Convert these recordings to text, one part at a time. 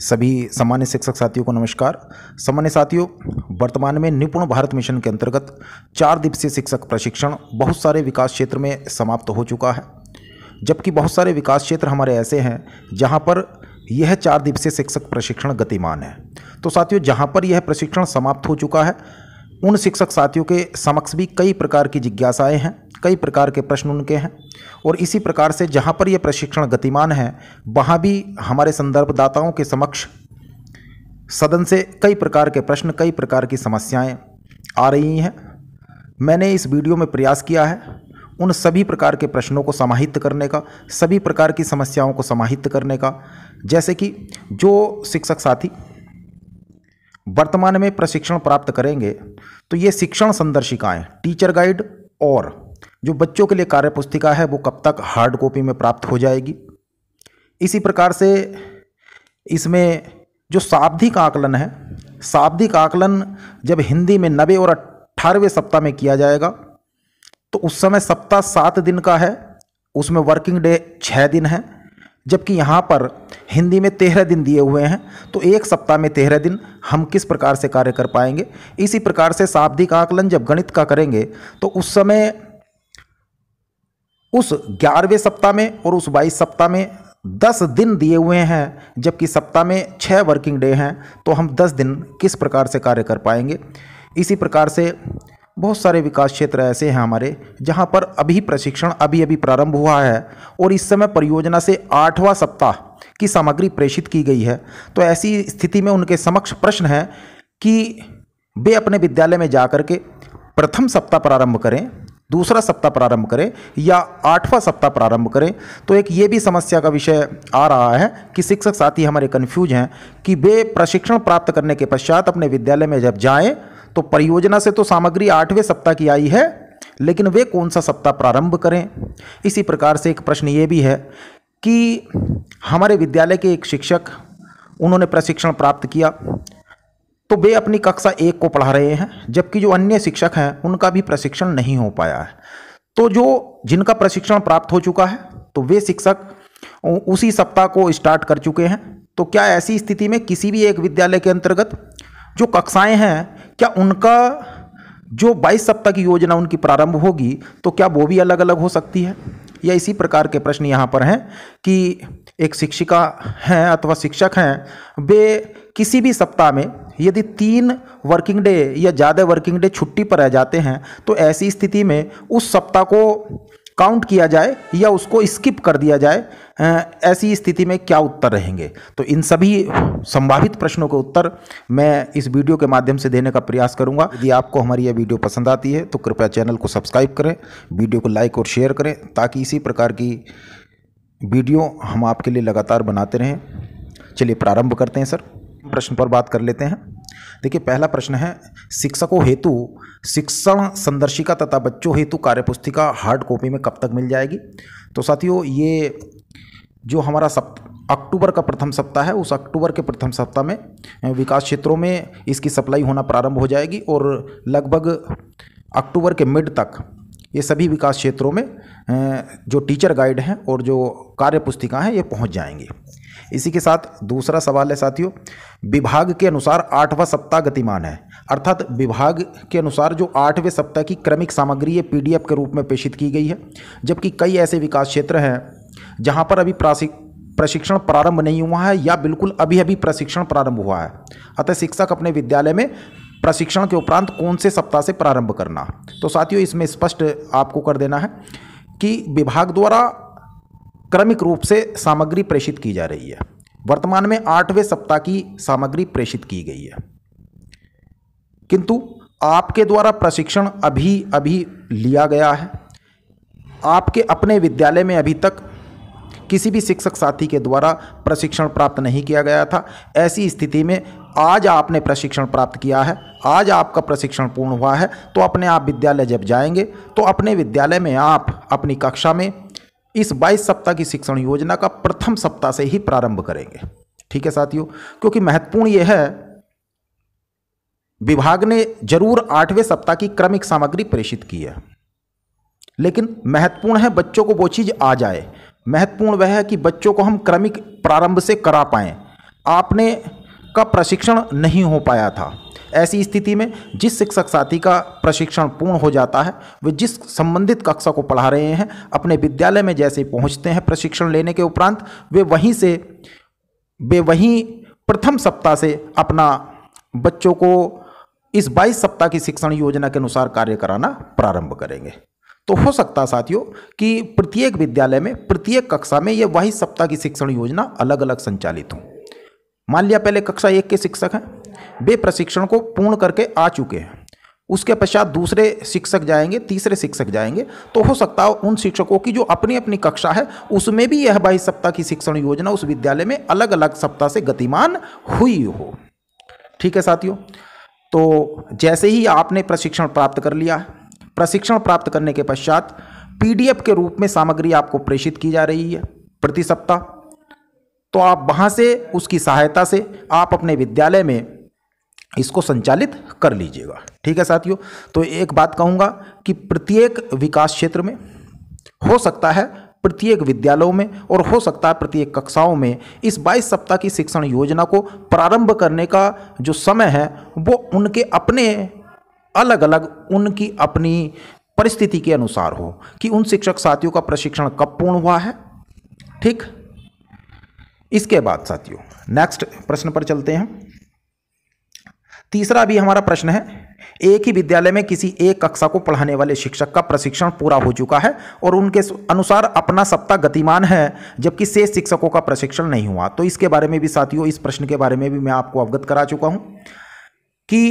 सभी सामान्य शिक्षक साथियों को नमस्कार सामान्य साथियों वर्तमान में निपुण भारत मिशन के अंतर्गत चार दिवसीय शिक्षक प्रशिक्षण बहुत सारे विकास क्षेत्र में समाप्त हो चुका है जबकि बहुत सारे विकास क्षेत्र हमारे ऐसे हैं जहां पर यह चार दिवसीय शिक्षक प्रशिक्षण गतिमान है तो साथियों जहाँ पर यह प्रशिक्षण समाप्त हो चुका है उन शिक्षक साथियों के समक्ष भी कई प्रकार की जिज्ञासाएँ हैं कई प्रकार के प्रश्न उनके हैं और इसी प्रकार से जहाँ पर यह प्रशिक्षण गतिमान है वहाँ भी हमारे संदर्भदाताओं के समक्ष सदन से कई प्रकार के प्रश्न कई प्रकार की समस्याएं आ रही हैं मैंने इस वीडियो में प्रयास किया है उन सभी प्रकार के प्रश्नों को समाहित करने का सभी प्रकार की समस्याओं को समाहित करने का जैसे कि जो शिक्षक साथी वर्तमान में प्रशिक्षण प्राप्त करेंगे तो ये शिक्षण संदर्शिकाएँ टीचर गाइड और जो बच्चों के लिए कार्य पुस्तिका है वो कब तक हार्ड कॉपी में प्राप्त हो जाएगी इसी प्रकार से इसमें जो शाब्दिक आकलन है शाब्दिक आकलन जब हिंदी में नबे और अट्ठारहवें सप्ताह में किया जाएगा तो उस समय सप्ताह सात दिन का है उसमें वर्किंग डे छः दिन है जबकि यहाँ पर हिंदी में तेरह दिन दिए हुए हैं तो एक सप्ताह में तेरह दिन हम किस प्रकार से कार्य कर पाएंगे इसी प्रकार से शाब्दिक आकलन जब गणित का करेंगे तो उस समय उस ग्यारहवें सप्ताह में और उस बाईस सप्ताह में दस दिन दिए हुए हैं जबकि सप्ताह में छः वर्किंग डे हैं तो हम दस दिन किस प्रकार से कार्य कर पाएंगे इसी प्रकार से बहुत सारे विकास क्षेत्र ऐसे हैं हमारे जहाँ पर अभी प्रशिक्षण अभी अभी प्रारंभ हुआ है और इस समय परियोजना से आठवां सप्ताह की सामग्री प्रेषित की गई है तो ऐसी स्थिति में उनके समक्ष प्रश्न है कि वे अपने विद्यालय में जा के प्रथम सप्ताह प्रारंभ करें दूसरा सप्ताह प्रारंभ करें या आठवां सप्ताह प्रारंभ करें तो एक ये भी समस्या का विषय आ रहा है कि शिक्षक साथी हमारे कन्फ्यूज हैं कि वे प्रशिक्षण प्राप्त करने के पश्चात अपने विद्यालय में जब जाएं तो परियोजना से तो सामग्री आठवें सप्ताह की आई है लेकिन वे कौन सा सप्ताह प्रारंभ करें इसी प्रकार से एक प्रश्न ये भी है कि हमारे विद्यालय के एक शिक्षक उन्होंने प्रशिक्षण प्राप्त किया तो वे अपनी कक्षा एक को पढ़ा रहे हैं जबकि जो अन्य शिक्षक हैं उनका भी प्रशिक्षण नहीं हो पाया है तो जो जिनका प्रशिक्षण प्राप्त हो चुका है तो वे शिक्षक उसी सप्ताह को स्टार्ट कर चुके हैं तो क्या ऐसी स्थिति में किसी भी एक विद्यालय के अंतर्गत जो कक्षाएं हैं क्या उनका जो 22 सप्ताह की योजना उनकी प्रारंभ होगी तो क्या वो भी अलग अलग हो सकती है या इसी प्रकार के प्रश्न यहाँ पर हैं कि एक शिक्षिका हैं अथवा शिक्षक हैं वे किसी भी सप्ताह में यदि तीन वर्किंग डे या ज़्यादा वर्किंग डे छुट्टी पर रह जाते हैं तो ऐसी स्थिति में उस सप्ताह को काउंट किया जाए या उसको स्किप कर दिया जाए ऐसी स्थिति में क्या उत्तर रहेंगे तो इन सभी संभावित प्रश्नों के उत्तर मैं इस वीडियो के माध्यम से देने का प्रयास करूंगा यदि आपको हमारी यह वीडियो पसंद आती है तो कृपया चैनल को सब्सक्राइब करें वीडियो को लाइक और शेयर करें ताकि इसी प्रकार की वीडियो हम आपके लिए लगातार बनाते रहें चलिए प्रारंभ करते हैं सर प्रश्न पर बात कर लेते हैं देखिए पहला प्रश्न है शिक्षकों हेतु शिक्षण संदर्शिका तथा बच्चों हेतु कार्यपुस्तिका हार्ड कॉपी में कब तक मिल जाएगी तो साथियों ये जो हमारा सप अक्टूबर का प्रथम सप्ताह है उस अक्टूबर के प्रथम सप्ताह में विकास क्षेत्रों में इसकी सप्लाई होना प्रारंभ हो जाएगी और लगभग अक्टूबर के मिड तक ये सभी विकास क्षेत्रों में जो टीचर गाइड हैं और जो कार्य पुस्तिका हैं ये पहुंच जाएंगे इसी के साथ दूसरा सवाल है साथियों विभाग के अनुसार आठवां सप्ताह गतिमान है अर्थात विभाग के अनुसार जो आठवें सप्ताह की क्रमिक सामग्री ये पी के रूप में प्रेषित की गई है जबकि कई ऐसे विकास क्षेत्र हैं जहाँ पर अभी प्रासिक प्रशिक्षण प्रारंभ नहीं हुआ है या बिल्कुल अभी अभी प्रशिक्षण प्रारंभ हुआ है अतः शिक्षक अपने विद्यालय में प्रशिक्षण के उपरांत कौन से सप्ताह से प्रारंभ करना तो साथियों इसमें स्पष्ट आपको कर देना है कि विभाग द्वारा क्रमिक रूप से सामग्री प्रेषित की जा रही है वर्तमान में आठवें सप्ताह की सामग्री प्रेषित की गई है किंतु आपके द्वारा प्रशिक्षण अभी अभी लिया गया है आपके अपने विद्यालय में अभी तक किसी भी शिक्षक साथी के द्वारा प्रशिक्षण प्राप्त नहीं किया गया था ऐसी स्थिति में आज आपने प्रशिक्षण प्राप्त किया है आज आपका प्रशिक्षण पूर्ण हुआ है तो अपने आप विद्यालय जब जाएंगे तो अपने विद्यालय में आप अपनी कक्षा में इस 22 सप्ताह की शिक्षण योजना का प्रथम सप्ताह से ही प्रारंभ करेंगे ठीक है साथियों क्योंकि महत्वपूर्ण यह है विभाग ने जरूर आठवें सप्ताह की क्रमिक सामग्री प्रेषित की है लेकिन महत्वपूर्ण है बच्चों को वो चीज़ आ जाए महत्वपूर्ण वह है कि बच्चों को हम क्रमिक प्रारंभ से करा पाएँ आपने का प्रशिक्षण नहीं हो पाया था ऐसी स्थिति में जिस शिक्षक साथी का प्रशिक्षण पूर्ण हो जाता है वे जिस संबंधित कक्षा को पढ़ा रहे हैं अपने विद्यालय में जैसे पहुंचते हैं प्रशिक्षण लेने के उपरांत वे वहीं से वे वहीं प्रथम सप्ताह से अपना बच्चों को इस 22 सप्ताह की शिक्षण योजना के अनुसार कार्य कराना प्रारंभ करेंगे तो हो सकता है साथियों कि प्रत्येक विद्यालय में प्रत्येक कक्षा में यह बाईस सप्ताह की शिक्षण योजना अलग अलग संचालित हो मान लिया पहले कक्षा एक के शिक्षक हैं वे प्रशिक्षण को पूर्ण करके आ चुके हैं उसके पश्चात दूसरे शिक्षक जाएंगे तीसरे शिक्षक जाएंगे तो हो सकता है उन शिक्षकों की जो अपनी अपनी कक्षा है उसमें भी यह बाईस सप्ताह की शिक्षण योजना उस विद्यालय में अलग अलग सप्ताह से गतिमान हुई हो ठीक है साथियों तो जैसे ही आपने प्रशिक्षण प्राप्त कर लिया प्रशिक्षण प्राप्त करने के पश्चात पीडीएफ के रूप में सामग्री आपको प्रेषित की जा रही है प्रति सप्ताह तो आप वहाँ से उसकी सहायता से आप अपने विद्यालय में इसको संचालित कर लीजिएगा ठीक है साथियों तो एक बात कहूँगा कि प्रत्येक विकास क्षेत्र में हो सकता है प्रत्येक विद्यालयों में और हो सकता है प्रत्येक कक्षाओं में इस 22 सप्ताह की शिक्षण योजना को प्रारंभ करने का जो समय है वो उनके अपने अलग अलग उनकी अपनी परिस्थिति के अनुसार हो कि उन शिक्षक साथियों का प्रशिक्षण कब पूर्ण हुआ है ठीक इसके बाद साथियों नेक्स्ट प्रश्न पर चलते हैं तीसरा भी हमारा प्रश्न है एक ही विद्यालय में किसी एक कक्षा को पढ़ाने वाले शिक्षक का प्रशिक्षण पूरा हो चुका है और उनके अनुसार अपना सप्ताह गतिमान है जबकि शेष शिक्षकों का प्रशिक्षण नहीं हुआ तो इसके बारे में भी साथियों इस प्रश्न के बारे में भी मैं आपको अवगत करा चुका हूँ कि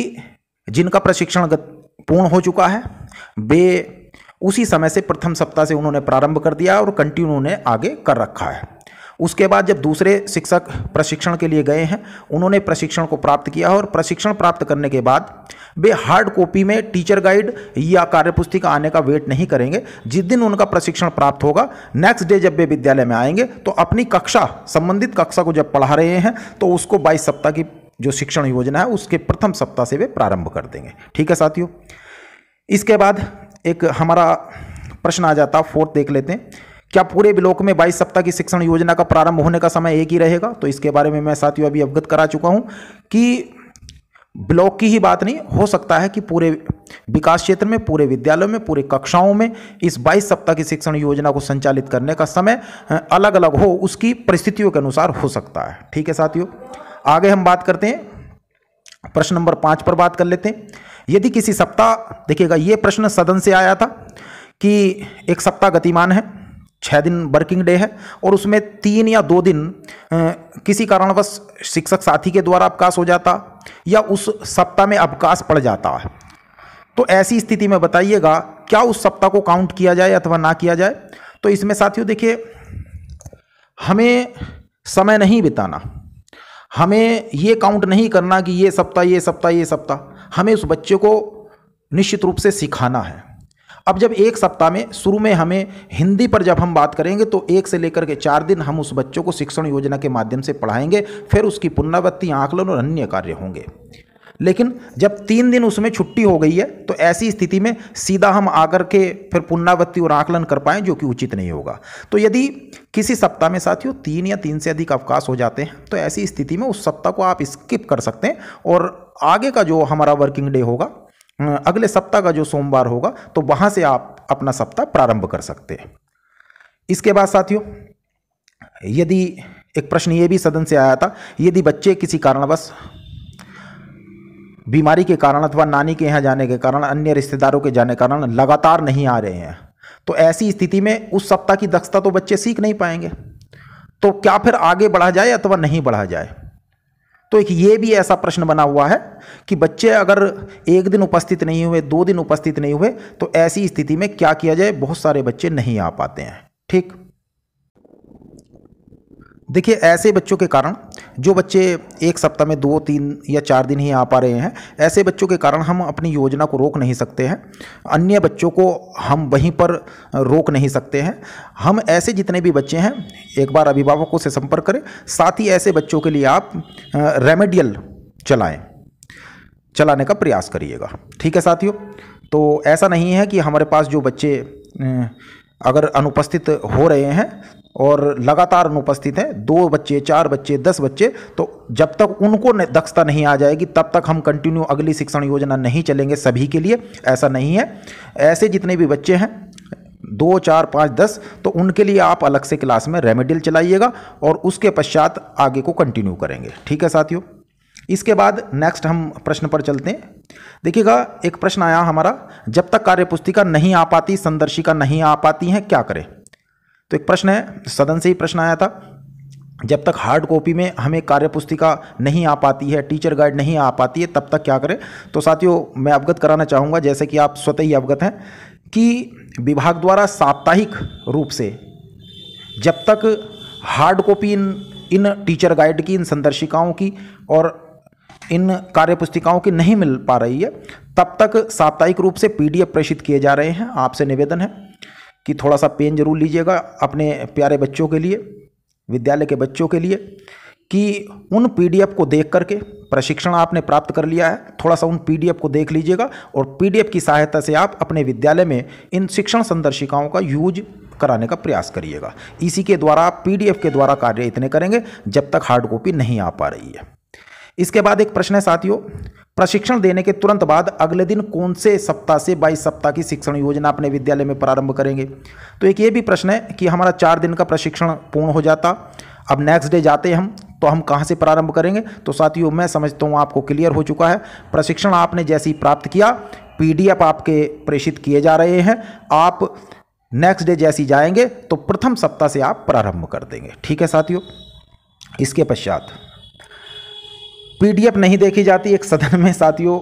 जिनका प्रशिक्षण पूर्ण हो चुका है वे उसी समय से प्रथम सप्ताह से उन्होंने प्रारंभ कर दिया और कंटिन्यू उन्हें आगे कर रखा है उसके बाद जब दूसरे शिक्षक प्रशिक्षण के लिए गए हैं उन्होंने प्रशिक्षण को प्राप्त किया और प्रशिक्षण प्राप्त करने के बाद वे हार्ड कॉपी में टीचर गाइड या कार्यपुस्तिका आने का वेट नहीं करेंगे जिस दिन उनका प्रशिक्षण प्राप्त होगा नेक्स्ट डे जब वे विद्यालय में आएंगे तो अपनी कक्षा संबंधित कक्षा को जब पढ़ा रहे हैं तो उसको बाईस सप्ताह की जो शिक्षण योजना है उसके प्रथम सप्ताह से वे प्रारंभ कर देंगे ठीक है साथियों इसके बाद एक हमारा प्रश्न आ जाता फोर्थ देख लेते हैं क्या पूरे ब्लॉक में 22 सप्ताह की शिक्षण योजना का प्रारंभ होने का समय एक ही रहेगा तो इसके बारे में मैं साथियों अभी अवगत करा चुका हूं कि ब्लॉक की ही बात नहीं हो सकता है कि पूरे विकास क्षेत्र में पूरे विद्यालयों में पूरे कक्षाओं में इस 22 सप्ताह की शिक्षण योजना को संचालित करने का समय अलग अलग हो उसकी परिस्थितियों के अनुसार हो सकता है ठीक है साथियों आगे हम बात करते हैं प्रश्न नंबर पाँच पर बात कर लेते हैं यदि किसी सप्ताह देखिएगा ये प्रश्न सदन से आया था कि एक सप्ताह गतिमान है छः दिन वर्किंग डे है और उसमें तीन या दो दिन किसी कारणवश शिक्षक साथी के द्वारा अवकाश हो जाता या उस सप्ताह में अवकाश पड़ जाता है तो ऐसी स्थिति में बताइएगा क्या उस सप्ताह को काउंट किया जाए अथवा ना किया जाए तो इसमें साथियों देखिए हमें समय नहीं बिताना हमें ये काउंट नहीं करना कि ये सप्ताह ये सप्ताह ये सप्ताह हमें उस बच्चे को निश्चित रूप से सिखाना है अब जब एक सप्ताह में शुरू में हमें हिंदी पर जब हम बात करेंगे तो एक से लेकर के चार दिन हम उस बच्चों को शिक्षण योजना के माध्यम से पढ़ाएंगे फिर उसकी पुनरावृत्ति आकलन और अन्य कार्य होंगे लेकिन जब तीन दिन उसमें छुट्टी हो गई है तो ऐसी स्थिति में सीधा हम आकर के फिर पुनरावृत्ति और आकलन कर पाएँ जो कि उचित नहीं होगा तो यदि किसी सप्ताह में साथियों तीन या तीन से अधिक अवकाश हो जाते हैं तो ऐसी स्थिति में उस सप्ताह को आप स्किप कर सकते हैं और आगे का जो हमारा वर्किंग डे होगा अगले सप्ताह का जो सोमवार होगा तो वहां से आप अपना सप्ताह प्रारंभ कर सकते हैं इसके बाद साथियों यदि एक प्रश्न ये भी सदन से आया था यदि बच्चे किसी कारणवश बीमारी के कारण अथवा नानी के यहाँ जाने के कारण अन्य रिश्तेदारों के जाने के कारण लगातार नहीं आ रहे हैं तो ऐसी स्थिति में उस सप्ताह की दक्षता तो बच्चे सीख नहीं पाएंगे तो क्या फिर आगे बढ़ा जाए अथवा नहीं बढ़ा जाए तो एक ये भी ऐसा प्रश्न बना हुआ है कि बच्चे अगर एक दिन उपस्थित नहीं हुए दो दिन उपस्थित नहीं हुए तो ऐसी स्थिति में क्या किया जाए बहुत सारे बच्चे नहीं आ पाते हैं ठीक देखिए ऐसे बच्चों के कारण जो बच्चे एक सप्ताह में दो तीन या चार दिन ही आ पा रहे हैं ऐसे बच्चों के कारण हम अपनी योजना को रोक नहीं सकते हैं अन्य बच्चों को हम वहीं पर रोक नहीं सकते हैं हम ऐसे जितने भी बच्चे हैं एक बार अभिभावकों से संपर्क करें साथ ही ऐसे बच्चों के लिए आप रेमेडियल चलाएँ चलाने का प्रयास करिएगा ठीक है साथियों तो ऐसा नहीं है कि हमारे पास जो बच्चे अगर अनुपस्थित हो रहे हैं और लगातार अनुपस्थित हैं दो बच्चे चार बच्चे दस बच्चे तो जब तक उनको दक्षता नहीं आ जाएगी तब तक हम कंटिन्यू अगली शिक्षण योजना नहीं चलेंगे सभी के लिए ऐसा नहीं है ऐसे जितने भी बच्चे हैं दो चार पाँच दस तो उनके लिए आप अलग से क्लास में रेमेडियल चलाइएगा और उसके पश्चात आगे को कंटिन्यू करेंगे ठीक है साथियों इसके बाद नेक्स्ट हम प्रश्न पर चलते हैं देखिएगा एक प्रश्न आया हमारा जब तक कार्यपुस्तिका नहीं आ पाती संदर्शिका नहीं आ पाती हैं क्या करें तो एक प्रश्न है सदन से ही प्रश्न आया था जब तक हार्ड कॉपी में हमें कार्यपुस्तिका नहीं आ पाती है टीचर गाइड नहीं आ पाती है तब तक क्या करें तो साथियों मैं अवगत कराना चाहूँगा जैसे कि आप स्वतः ही अवगत हैं कि विभाग द्वारा साप्ताहिक रूप से जब तक हार्ड कॉपी इन इन टीचर गाइड की इन संदर्शिकाओं की और इन कार्य पुस्तिकाओं की नहीं मिल पा रही है तब तक साप्ताहिक रूप से पीडीएफ प्रेषित किए जा रहे हैं आपसे निवेदन है कि थोड़ा सा पेन जरूर लीजिएगा अपने प्यारे बच्चों के लिए विद्यालय के बच्चों के लिए कि उन पीडीएफ को देख करके प्रशिक्षण आपने प्राप्त कर लिया है थोड़ा सा उन पीडीएफ को देख लीजिएगा और पीडीएफ की सहायता से आप अपने विद्यालय में इन शिक्षण संदर्शिकाओं का यूज कराने का प्रयास करिएगा इसी के द्वारा आप पीडीएफ के द्वारा कार्य इतने करेंगे जब तक हार्ड कॉपी नहीं आ पा रही है इसके बाद एक प्रश्न है साथियों प्रशिक्षण देने के तुरंत बाद अगले दिन कौन से सप्ताह से बाईस सप्ताह की शिक्षण योजना अपने विद्यालय में प्रारंभ करेंगे तो एक ये भी प्रश्न है कि हमारा चार दिन का प्रशिक्षण पूर्ण हो जाता अब नेक्स्ट डे जाते हम तो हम कहाँ से प्रारंभ करेंगे तो साथियों मैं समझता हूँ आपको क्लियर हो चुका है प्रशिक्षण आपने जैसे ही प्राप्त किया पी आपके प्रेषित किए जा रहे हैं आप नेक्स्ट डे जैसी जाएंगे तो प्रथम सप्ताह से आप प्रारंभ कर देंगे ठीक है साथियों इसके पश्चात पीडीएफ नहीं देखी जाती एक सदन में साथियों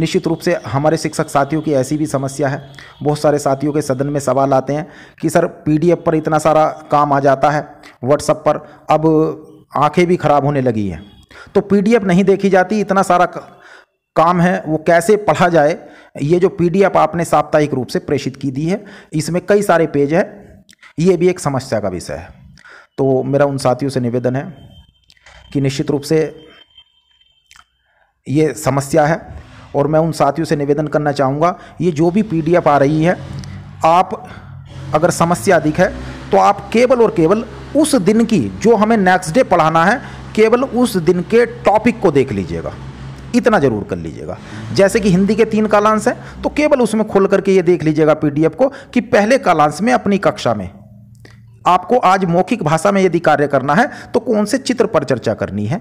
निश्चित रूप से हमारे शिक्षक साथियों की ऐसी भी समस्या है बहुत सारे साथियों के सदन में सवाल आते हैं कि सर पीडीएफ पर इतना सारा काम आ जाता है व्हाट्सअप पर अब आंखें भी खराब होने लगी हैं तो पीडीएफ नहीं देखी जाती इतना सारा काम है वो कैसे पढ़ा जाए ये जो पीडीएफ आपने साप्ताहिक रूप से प्रेषित की दी है इसमें कई सारे पेज है ये भी एक समस्या का विषय है तो मेरा उन साथियों से निवेदन है कि निश्चित रूप से ये समस्या है और मैं उन साथियों से निवेदन करना चाहूँगा ये जो भी पी आ रही है आप अगर समस्या अधिक है तो आप केवल और केवल उस दिन की जो हमें नेक्स्ट डे पढ़ाना है केवल उस दिन के टॉपिक को देख लीजिएगा इतना ज़रूर कर लीजिएगा जैसे कि हिंदी के तीन कालांश हैं तो केवल उसमें खोल करके ये देख लीजिएगा पीडीएफ को कि पहले कालांश में अपनी कक्षा में आपको आज मौखिक भाषा में यदि कार्य करना है तो कौन से चित्र पर चर्चा करनी है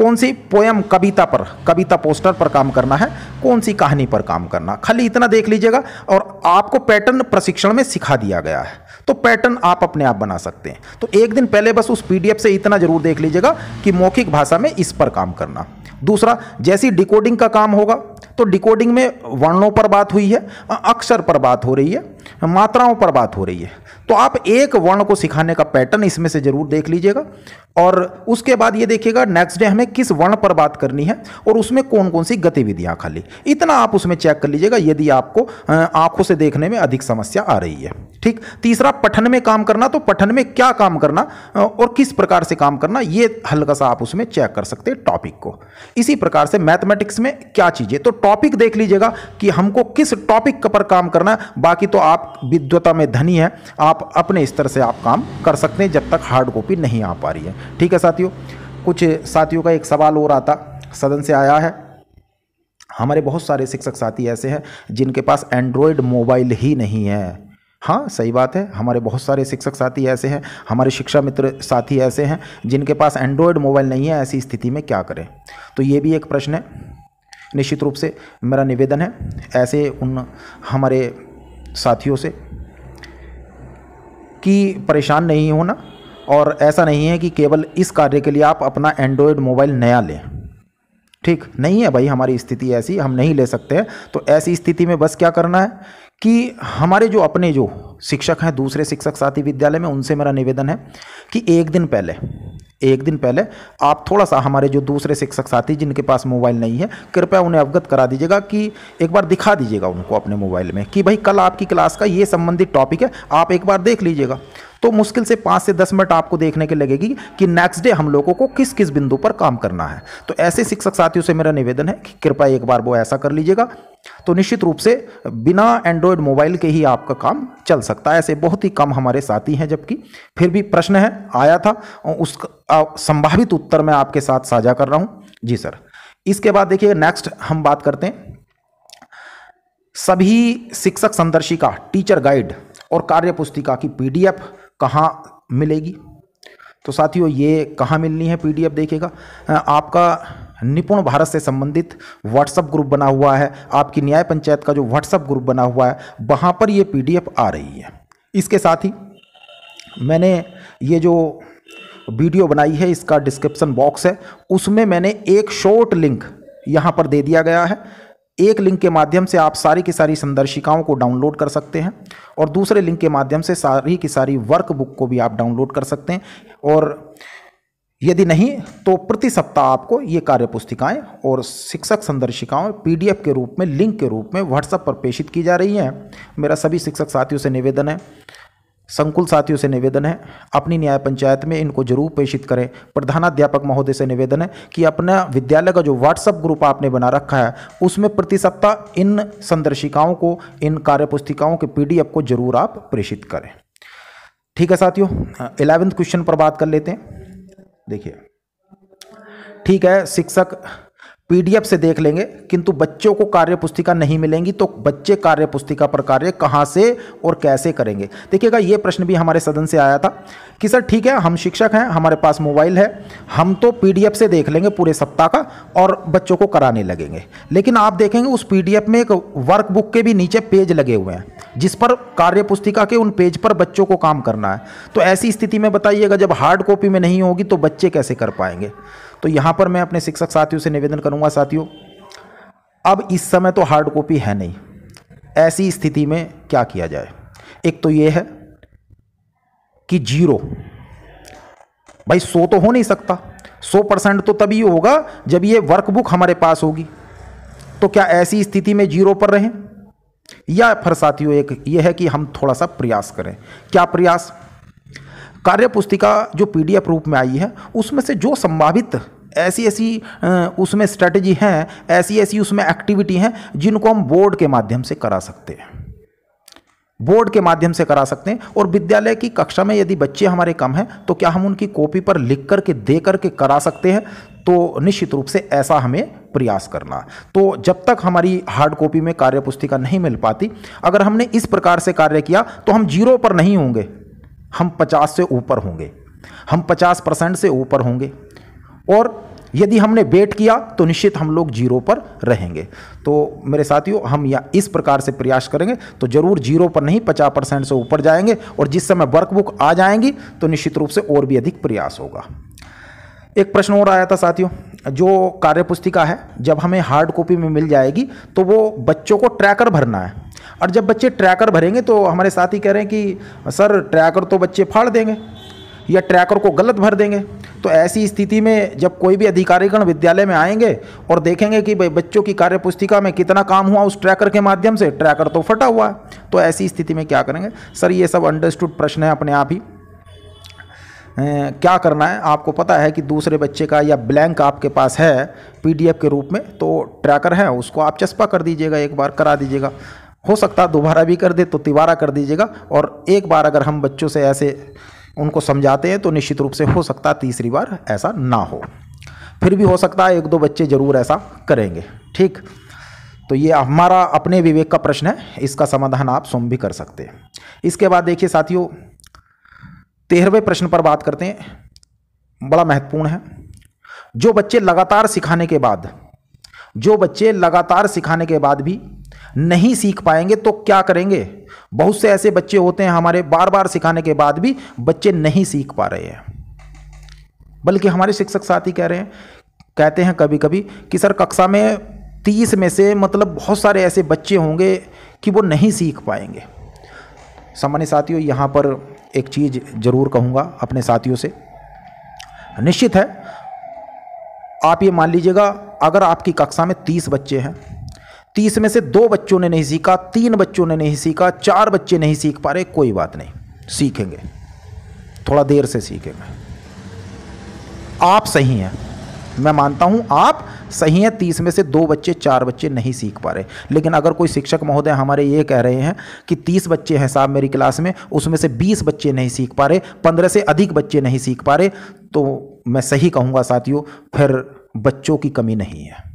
कौन सी पोयम कविता पर कविता पोस्टर पर काम करना है कौन सी कहानी पर काम करना खाली इतना देख लीजिएगा और आपको पैटर्न प्रशिक्षण में सिखा दिया गया है तो पैटर्न आप अपने आप बना सकते हैं तो एक दिन पहले बस उस पीडीएफ से इतना जरूर देख लीजिएगा कि मौखिक भाषा में इस पर काम करना दूसरा जैसी डिकोडिंग का काम होगा तो डिकोडिंग में वर्णों पर बात हुई है अक्षर पर बात हो रही है मात्राओं पर बात हो रही है तो आप एक वर्ण को सिखाने का पैटर्न इसमें से जरूर देख लीजिएगा और उसके बाद ये देखिएगा नेक्स्ट डे हमें किस वर्ण पर बात करनी है और उसमें कौन कौन सी गतिविधियां खाली इतना आप उसमें चेक कर लीजिएगा यदि आपको आंखों से देखने में अधिक समस्या आ रही है ठीक तीसरा पठन में काम करना तो पठन में क्या काम करना और किस प्रकार से काम करना ये हल्का सा आप उसमें चेक कर सकते हैं टॉपिक को इसी प्रकार से मैथमेटिक्स में क्या चीज़ें तो टॉपिक देख लीजिएगा कि हमको किस टॉपिक पर काम करना बाकी तो आप विद्वता में धनी हैं आप अपने स्तर से आप काम कर सकते हैं जब तक हार्ड कॉपी नहीं आ पा रही है ठीक है साथियों कुछ साथियों का एक सवाल और आता सदन से आया है हमारे बहुत सारे शिक्षक साथी ऐसे हैं जिनके पास एंड्रॉयड मोबाइल ही नहीं है हाँ सही बात है हमारे बहुत सारे शिक्षक साथी ऐसे हैं हमारे शिक्षा मित्र साथी ऐसे हैं जिनके पास एंड्रॉयड मोबाइल नहीं है ऐसी स्थिति में क्या करें तो ये भी एक प्रश्न है निश्चित रूप से मेरा निवेदन है ऐसे उन हमारे साथियों से कि परेशान नहीं होना और ऐसा नहीं है कि केवल इस कार्य के लिए आप अपना एंड्रॉयड मोबाइल नया लें ठीक नहीं है भाई हमारी स्थिति ऐसी हम नहीं ले सकते हैं तो ऐसी स्थिति में बस क्या करना है कि हमारे जो अपने जो शिक्षक हैं दूसरे शिक्षक साथी विद्यालय में उनसे मेरा निवेदन है कि एक दिन पहले एक दिन पहले आप थोड़ा सा हमारे जो दूसरे शिक्षक साथी जिनके पास मोबाइल नहीं है कृपया उन्हें अवगत करा दीजिएगा कि एक बार दिखा दीजिएगा उनको अपने मोबाइल में कि भाई कल आपकी क्लास का ये संबंधित टॉपिक है आप एक बार देख लीजिएगा तो मुश्किल से पाँच से दस मिनट आपको देखने के लगेगी कि नेक्स्ट डे हम लोगों को किस किस बिंदु पर काम करना है तो ऐसे शिक्षक साथियों से मेरा निवेदन है कि कृपया एक बार वो ऐसा कर लीजिएगा तो निश्चित रूप से बिना एंड्रॉयड मोबाइल के ही आपका काम चल सकता है ऐसे बहुत ही कम हमारे साथी हैं जबकि फिर भी प्रश्न है आया था और उसका संभावित उत्तर मैं आपके साथ साझा कर रहा हूँ जी सर इसके बाद देखिए नेक्स्ट हम बात करते हैं सभी शिक्षक संदर्शिका टीचर गाइड और कार्य पुस्तिका की पीडीएफ कहाँ मिलेगी तो साथियों ये कहाँ मिलनी है पीडीएफ देखिएगा आपका निपुण भारत से संबंधित व्हाट्सअप ग्रुप बना हुआ है आपकी न्याय पंचायत का जो व्हाट्सअप ग्रुप बना हुआ है वहाँ पर ये पीडीएफ आ रही है इसके साथ ही मैंने ये जो वीडियो बनाई है इसका डिस्क्रिप्शन बॉक्स है उसमें मैंने एक शॉर्ट लिंक यहाँ पर दे दिया गया है एक लिंक के माध्यम से आप सारी की सारी संदर्शिकाओं को डाउनलोड कर सकते हैं और दूसरे लिंक के माध्यम से सारी की सारी वर्कबुक को भी आप डाउनलोड कर सकते हैं और यदि नहीं तो प्रति सप्ताह आपको ये कार्य पुस्तिकाएँ और शिक्षक संदर्शिकाएँ पीडीएफ के रूप में लिंक के रूप में व्हाट्सएप पर प्रेषित की जा रही हैं मेरा सभी शिक्षक साथियों से निवेदन है संकुल साथियों से निवेदन है अपनी न्याय पंचायत में इनको जरूर प्रेषित करें प्रधानाध्यापक महोदय से निवेदन है कि अपना विद्यालय का जो व्हाट्सअप ग्रुप आपने बना रखा है उसमें प्रति सप्ताह इन संदर्शिकाओं को इन कार्यपुस्तिकाओं के पी को जरूर आप प्रेषित करें ठीक है साथियों इलेवेंथ क्वेश्चन पर बात कर लेते हैं देखिए ठीक है शिक्षक पीडीएफ से देख लेंगे किंतु बच्चों को कार्य पुस्तिका नहीं मिलेंगी तो बच्चे कार्य पुस्तिका पर कार्य कहाँ से और कैसे करेंगे देखिएगा ये प्रश्न भी हमारे सदन से आया था कि सर ठीक है हम शिक्षक हैं हमारे पास मोबाइल है हम तो पीडीएफ से देख लेंगे पूरे सप्ताह का और बच्चों को कराने लगेंगे लेकिन आप देखेंगे उस पी में एक वर्कबुक के भी नीचे पेज लगे हुए हैं जिस पर कार्य पुस्तिका के उन पेज पर बच्चों को काम करना है तो ऐसी स्थिति में बताइएगा जब हार्ड कॉपी में नहीं होगी तो बच्चे कैसे कर पाएंगे तो यहाँ पर मैं अपने शिक्षक साथियों से निवेदन करूँगा साथियों अब इस समय तो हार्ड कॉपी है नहीं ऐसी स्थिति में क्या किया जाए एक तो ये है कि जीरो भाई सो तो हो नहीं सकता सौ परसेंट तो तभी होगा जब ये वर्कबुक हमारे पास होगी तो क्या ऐसी स्थिति में जीरो पर रहें या फिर साथियों एक ये है कि हम थोड़ा सा प्रयास करें क्या प्रयास कार्य पुस्तिका जो पीडीएफ रूप में आई है उसमें से जो संभावित ऐसी ऐसी उसमें स्ट्रैटेजी हैं ऐसी ऐसी उसमें एक्टिविटी हैं जिनको हम बोर्ड के माध्यम से करा सकते हैं बोर्ड के माध्यम से करा सकते हैं और विद्यालय की कक्षा में यदि बच्चे हमारे कम हैं तो क्या हम उनकी कॉपी पर लिख कर के दे करके करा सकते हैं तो निश्चित रूप से ऐसा हमें प्रयास करना तो जब तक हमारी हार्ड कॉपी में कार्य पुस्तिका नहीं मिल पाती अगर हमने इस प्रकार से कार्य किया तो हम जीरो पर नहीं होंगे हम 50 से ऊपर होंगे हम 50 परसेंट से ऊपर होंगे और यदि हमने बेट किया तो निश्चित हम लोग जीरो पर रहेंगे तो मेरे साथियों हम या इस प्रकार से प्रयास करेंगे तो ज़रूर जीरो पर नहीं पचास परसेंट से ऊपर जाएंगे और जिस समय वर्कबुक आ जाएंगी तो निश्चित रूप से और भी अधिक प्रयास होगा एक प्रश्न और आया था साथियों जो कार्यपुस्तिका है जब हमें हार्ड कॉपी में मिल जाएगी तो वो बच्चों को ट्रैकर भरना है और जब बच्चे ट्रैकर भरेंगे तो हमारे साथी कह रहे हैं कि सर ट्रैकर तो बच्चे फाड़ देंगे या ट्रैकर को गलत भर देंगे तो ऐसी स्थिति में जब कोई भी अधिकारीगण विद्यालय में आएंगे और देखेंगे कि भाई बच्चों की कार्य पुस्तिका में कितना काम हुआ उस ट्रैकर के माध्यम से ट्रैकर तो फटा हुआ है तो ऐसी स्थिति में क्या करेंगे सर ये सब अंडरस्टूड प्रश्न है अपने आप ही क्या करना है आपको पता है कि दूसरे बच्चे का या ब्लैंक आपके पास है पीडीएफ के रूप में तो ट्रैकर है उसको आप चस्पा कर दीजिएगा एक बार करा दीजिएगा हो सकता है दोबारा भी कर दे तो तिबारा कर दीजिएगा और एक बार अगर हम बच्चों से ऐसे उनको समझाते हैं तो निश्चित रूप से हो सकता है तीसरी बार ऐसा ना हो फिर भी हो सकता है एक दो बच्चे ज़रूर ऐसा करेंगे ठीक तो ये हमारा अपने विवेक का प्रश्न है इसका समाधान आप स्वयं भी कर सकते हैं इसके बाद देखिए साथियों तेरहवें प्रश्न पर बात करते हैं बड़ा महत्वपूर्ण है जो बच्चे लगातार सिखाने के बाद जो बच्चे लगातार सिखाने के बाद भी नहीं सीख पाएंगे तो क्या करेंगे बहुत से ऐसे बच्चे होते हैं हमारे बार बार सिखाने के बाद भी बच्चे नहीं सीख पा रहे हैं बल्कि हमारे शिक्षक साथी कह रहे हैं कहते हैं कभी कभी कि सर कक्षा में तीस में से मतलब बहुत सारे ऐसे बच्चे होंगे कि वो नहीं सीख पाएंगे सामान्य साथियों यहाँ पर एक चीज़ ज़रूर कहूँगा अपने साथियों से निश्चित है आप ये मान लीजिएगा अगर आपकी कक्षा में तीस बच्चे हैं तीस में से दो बच्चों ने नहीं सीखा तीन बच्चों ने नहीं सीखा चार बच्चे नहीं सीख पा रहे कोई बात नहीं सीखेंगे थोड़ा देर से सीखेंगे आप सही हैं मैं मानता हूं आप सही हैं तीस में से दो बच्चे चार बच्चे नहीं सीख पा रहे लेकिन अगर कोई शिक्षक महोदय हमारे ये कह रहे हैं कि तीस बच्चे हैं साहब मेरी क्लास में उसमें से बीस बच्चे नहीं सीख पा रहे पंद्रह से अधिक बच्चे नहीं सीख पा रहे तो मैं सही कहूँगा साथियों फिर बच्चों की कमी नहीं है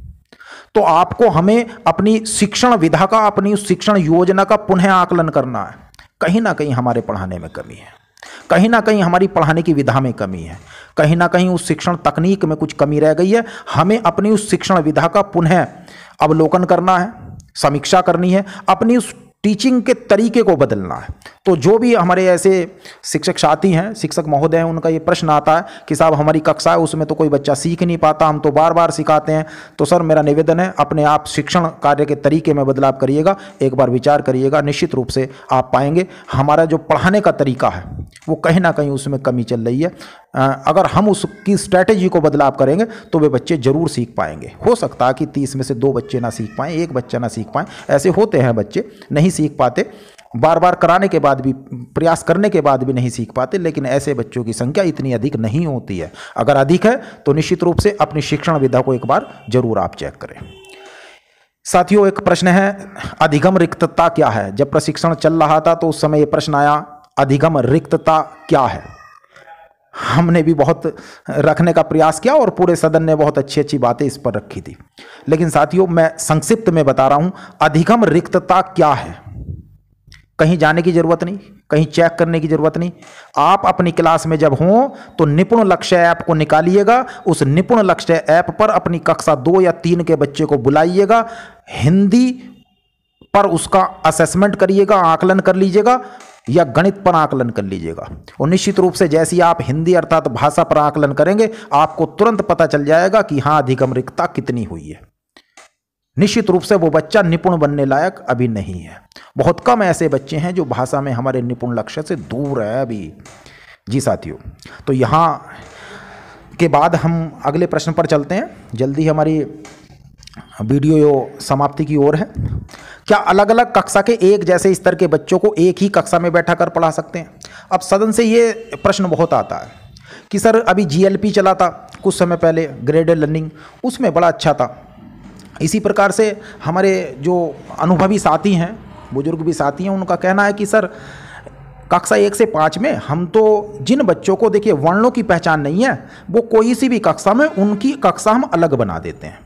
तो आपको हमें अपनी शिक्षण विधा का अपनी शिक्षण योजना का पुनः आकलन करना है कहीं ना कहीं हमारे पढ़ाने में कमी है कहीं ना कहीं हमारी पढ़ाने की विधा में कमी है कहीं ना कहीं उस शिक्षण तकनीक में कुछ कमी रह गई है हमें अपनी उस शिक्षण विधा का पुनः अवलोकन करना है समीक्षा करनी है अपनी उस टीचिंग के तरीके को बदलना है तो जो भी हमारे ऐसे शिक्षक साथी हैं शिक्षक महोदय हैं उनका ये प्रश्न आता है कि साहब हमारी कक्षा है उसमें तो कोई बच्चा सीख नहीं पाता हम तो बार बार सिखाते हैं तो सर मेरा निवेदन है अपने आप शिक्षण कार्य के तरीके में बदलाव करिएगा एक बार विचार करिएगा निश्चित रूप से आप पाएंगे हमारा जो पढ़ाने का तरीका है वो कहीं ना कहीं उसमें कमी चल रही है अगर हम उसकी स्ट्रैटेजी को बदलाव करेंगे तो वे बच्चे ज़रूर सीख पाएंगे हो सकता है कि तीस में से दो बच्चे ना सीख पाएँ एक बच्चा ना सीख पाएँ ऐसे होते हैं बच्चे नहीं सीख पाते बार बार कराने के बाद भी प्रयास करने के बाद भी नहीं सीख पाते लेकिन ऐसे बच्चों की संख्या इतनी अधिक नहीं होती है अगर अधिक है तो निश्चित रूप से अपनी शिक्षण विधा को एक बार जरूर आप चेक करें साथियों एक प्रश्न है अधिगम रिक्तता क्या है जब प्रशिक्षण चल रहा था तो उस समय ये प्रश्न आया अधिगम रिक्तता क्या है हमने भी बहुत रखने का प्रयास किया और पूरे सदन ने बहुत अच्छी अच्छी बातें इस पर रखी थी लेकिन साथियों मैं संक्षिप्त में बता रहा हूं अधिगम रिक्तता क्या है कहीं जाने की ज़रूरत नहीं कहीं चेक करने की ज़रूरत नहीं आप अपनी क्लास में जब हों तो निपुण लक्ष्य ऐप को निकालिएगा उस निपुण लक्ष्य ऐप पर अपनी कक्षा दो या तीन के बच्चे को बुलाइएगा हिंदी पर उसका असेसमेंट करिएगा आकलन कर लीजिएगा या गणित पर आकलन कर लीजिएगा और निश्चित रूप से जैसी आप हिंदी अर्थात भाषा पर आकलन करेंगे आपको तुरंत पता चल जाएगा कि हाँ अधिगम रिक्तता कितनी हुई है निश्चित रूप से वो बच्चा निपुण बनने लायक अभी नहीं है बहुत कम ऐसे बच्चे हैं जो भाषा में हमारे निपुण लक्ष्य से दूर है अभी जी साथियों तो यहाँ के बाद हम अगले प्रश्न पर चलते हैं जल्दी हमारी वीडियो समाप्ति की ओर है क्या अलग अलग कक्षा के एक जैसे स्तर के बच्चों को एक ही कक्षा में बैठा कर पढ़ा सकते हैं अब सदन से ये प्रश्न बहुत आता है कि सर अभी जीएलपी चला था कुछ समय पहले ग्रेडेड लर्निंग उसमें बड़ा अच्छा था इसी प्रकार से हमारे जो अनुभवी साथी हैं बुजुर्ग भी साथी हैं उनका कहना है कि सर कक्षा एक से पाँच में हम तो जिन बच्चों को देखिए वर्णों की पहचान नहीं है वो कोई सी भी कक्षा में उनकी कक्षा हम अलग बना देते हैं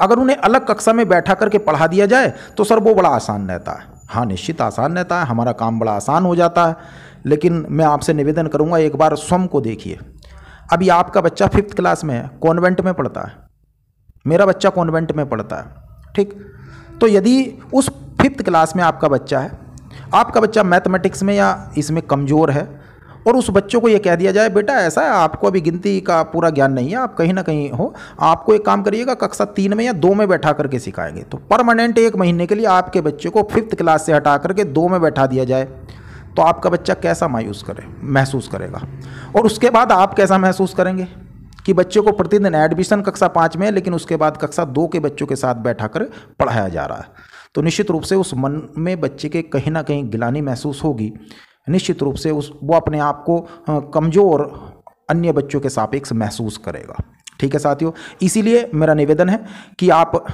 अगर उन्हें अलग कक्षा में बैठा करके पढ़ा दिया जाए तो सर वो बड़ा आसान रहता है हाँ निश्चित आसान रहता है हमारा काम बड़ा आसान हो जाता है लेकिन मैं आपसे निवेदन करूँगा एक बार स्वम को देखिए अभी आपका बच्चा फिफ्थ क्लास में है कॉन्वेंट में पढ़ता है मेरा बच्चा कॉन्वेंट में पढ़ता है ठीक तो यदि उस फिफ्थ क्लास में आपका बच्चा है आपका बच्चा मैथमेटिक्स में या इसमें कमज़ोर है और उस बच्चों को ये कह दिया जाए बेटा ऐसा है आपको अभी गिनती का पूरा ज्ञान नहीं है आप कहीं ना कहीं हो आपको एक काम करिएगा कक्षा तीन में या दो में बैठा करके सिखाएंगे तो परमानेंट एक महीने के लिए आपके बच्चे को फिफ्थ क्लास से हटा करके दो में बैठा दिया जाए तो आपका बच्चा कैसा मायूस करे महसूस करेगा और उसके बाद आप कैसा महसूस करेंगे कि बच्चे को प्रतिदिन एडमिशन कक्षा पाँच में है लेकिन उसके बाद कक्षा दो के बच्चों के साथ बैठा कर पढ़ाया जा रहा है तो निश्चित रूप से उस मन में बच्चे के कहीं ना कहीं गिलानी महसूस होगी निश्चित रूप से उस वो अपने आप को कमज़ोर अन्य बच्चों के सापेक्ष महसूस करेगा ठीक है साथियों इसीलिए मेरा निवेदन है कि आप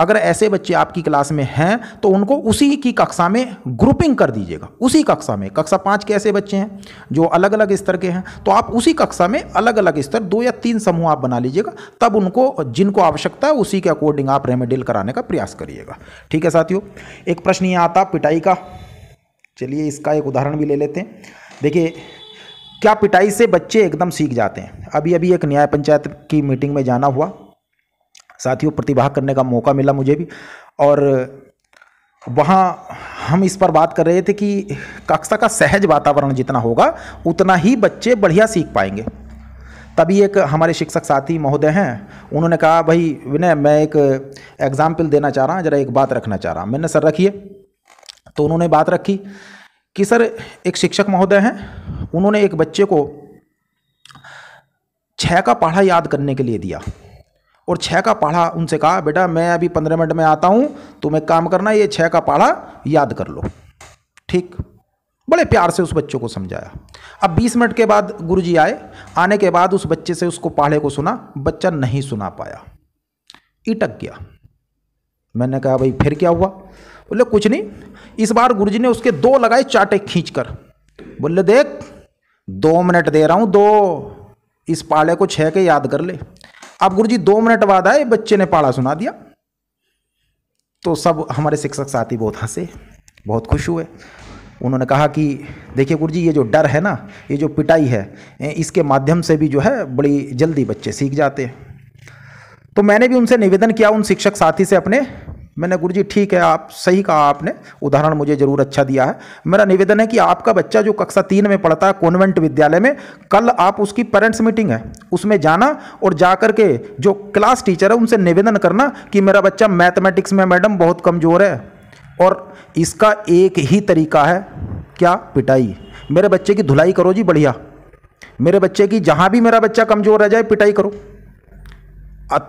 अगर ऐसे बच्चे आपकी क्लास में हैं तो उनको उसी की कक्षा में ग्रुपिंग कर दीजिएगा उसी कक्षा में कक्षा पाँच के ऐसे बच्चे हैं जो अलग अलग स्तर के हैं तो आप उसी कक्षा में अलग अलग स्तर दो या तीन समूह आप बना लीजिएगा तब उनको जिनको आवश्यकता है उसी के अकॉर्डिंग आप रेमेडियल कराने का प्रयास करिएगा ठीक है साथियों एक प्रश्न ये आता पिटाई का चलिए इसका एक उदाहरण भी ले लेते हैं देखिए क्या पिटाई से बच्चे एकदम सीख जाते हैं अभी अभी एक न्याय पंचायत की मीटिंग में जाना हुआ साथियों प्रतिभाग करने का मौका मिला मुझे भी और वहाँ हम इस पर बात कर रहे थे कि कक्षा का सहज वातावरण जितना होगा उतना ही बच्चे बढ़िया सीख पाएंगे तभी एक हमारे शिक्षक साथी महोदय हैं उन्होंने कहा भाई विनय मैं एक एग्ज़ाम्पल देना चाह रहा हूँ ज़रा एक बात रखना चाह रहा हूँ मैंने सर रखिए तो उन्होंने बात रखी कि सर एक शिक्षक महोदय हैं उन्होंने एक बच्चे को छः का पाढ़ा याद करने के लिए दिया और छः का पाढ़ा उनसे कहा बेटा मैं अभी पंद्रह मिनट में आता हूँ तुम तो एक काम करना ये छः का पाढ़ा याद कर लो ठीक बड़े प्यार से उस बच्चों को समझाया अब 20 मिनट के बाद गुरुजी आए आने के बाद उस बच्चे से उसको पाढ़े को सुना बच्चा नहीं सुना पाया इटक गया मैंने कहा भाई फिर क्या हुआ बोले कुछ नहीं इस बार गुरुजी ने उसके दो लगाए चाटे खींच बोले देख दो मिनट दे रहा हूँ दो इस पाले को छह के याद कर ले अब गुरुजी दो मिनट बाद आए बच्चे ने पाला सुना दिया तो सब हमारे शिक्षक साथी बहुत हंसे बहुत खुश हुए उन्होंने कहा कि देखिए गुरुजी ये जो डर है ना ये जो पिटाई है इसके माध्यम से भी जो है बड़ी जल्दी बच्चे सीख जाते हैं तो मैंने भी उनसे निवेदन किया उन शिक्षक साथी से अपने मैंने गुरु जी ठीक है आप सही कहा आपने उदाहरण मुझे जरूर अच्छा दिया है मेरा निवेदन है कि आपका बच्चा जो कक्षा तीन में पढ़ता है कॉन्वेंट विद्यालय में कल आप उसकी पेरेंट्स मीटिंग है उसमें जाना और जा कर के जो क्लास टीचर है उनसे निवेदन करना कि मेरा बच्चा मैथमेटिक्स में मैडम बहुत कमज़ोर है और इसका एक ही तरीका है क्या पिटाई मेरे बच्चे की धुलाई करो जी बढ़िया मेरे बच्चे की जहाँ भी मेरा बच्चा कमज़ोर रह जाए पिटाई करो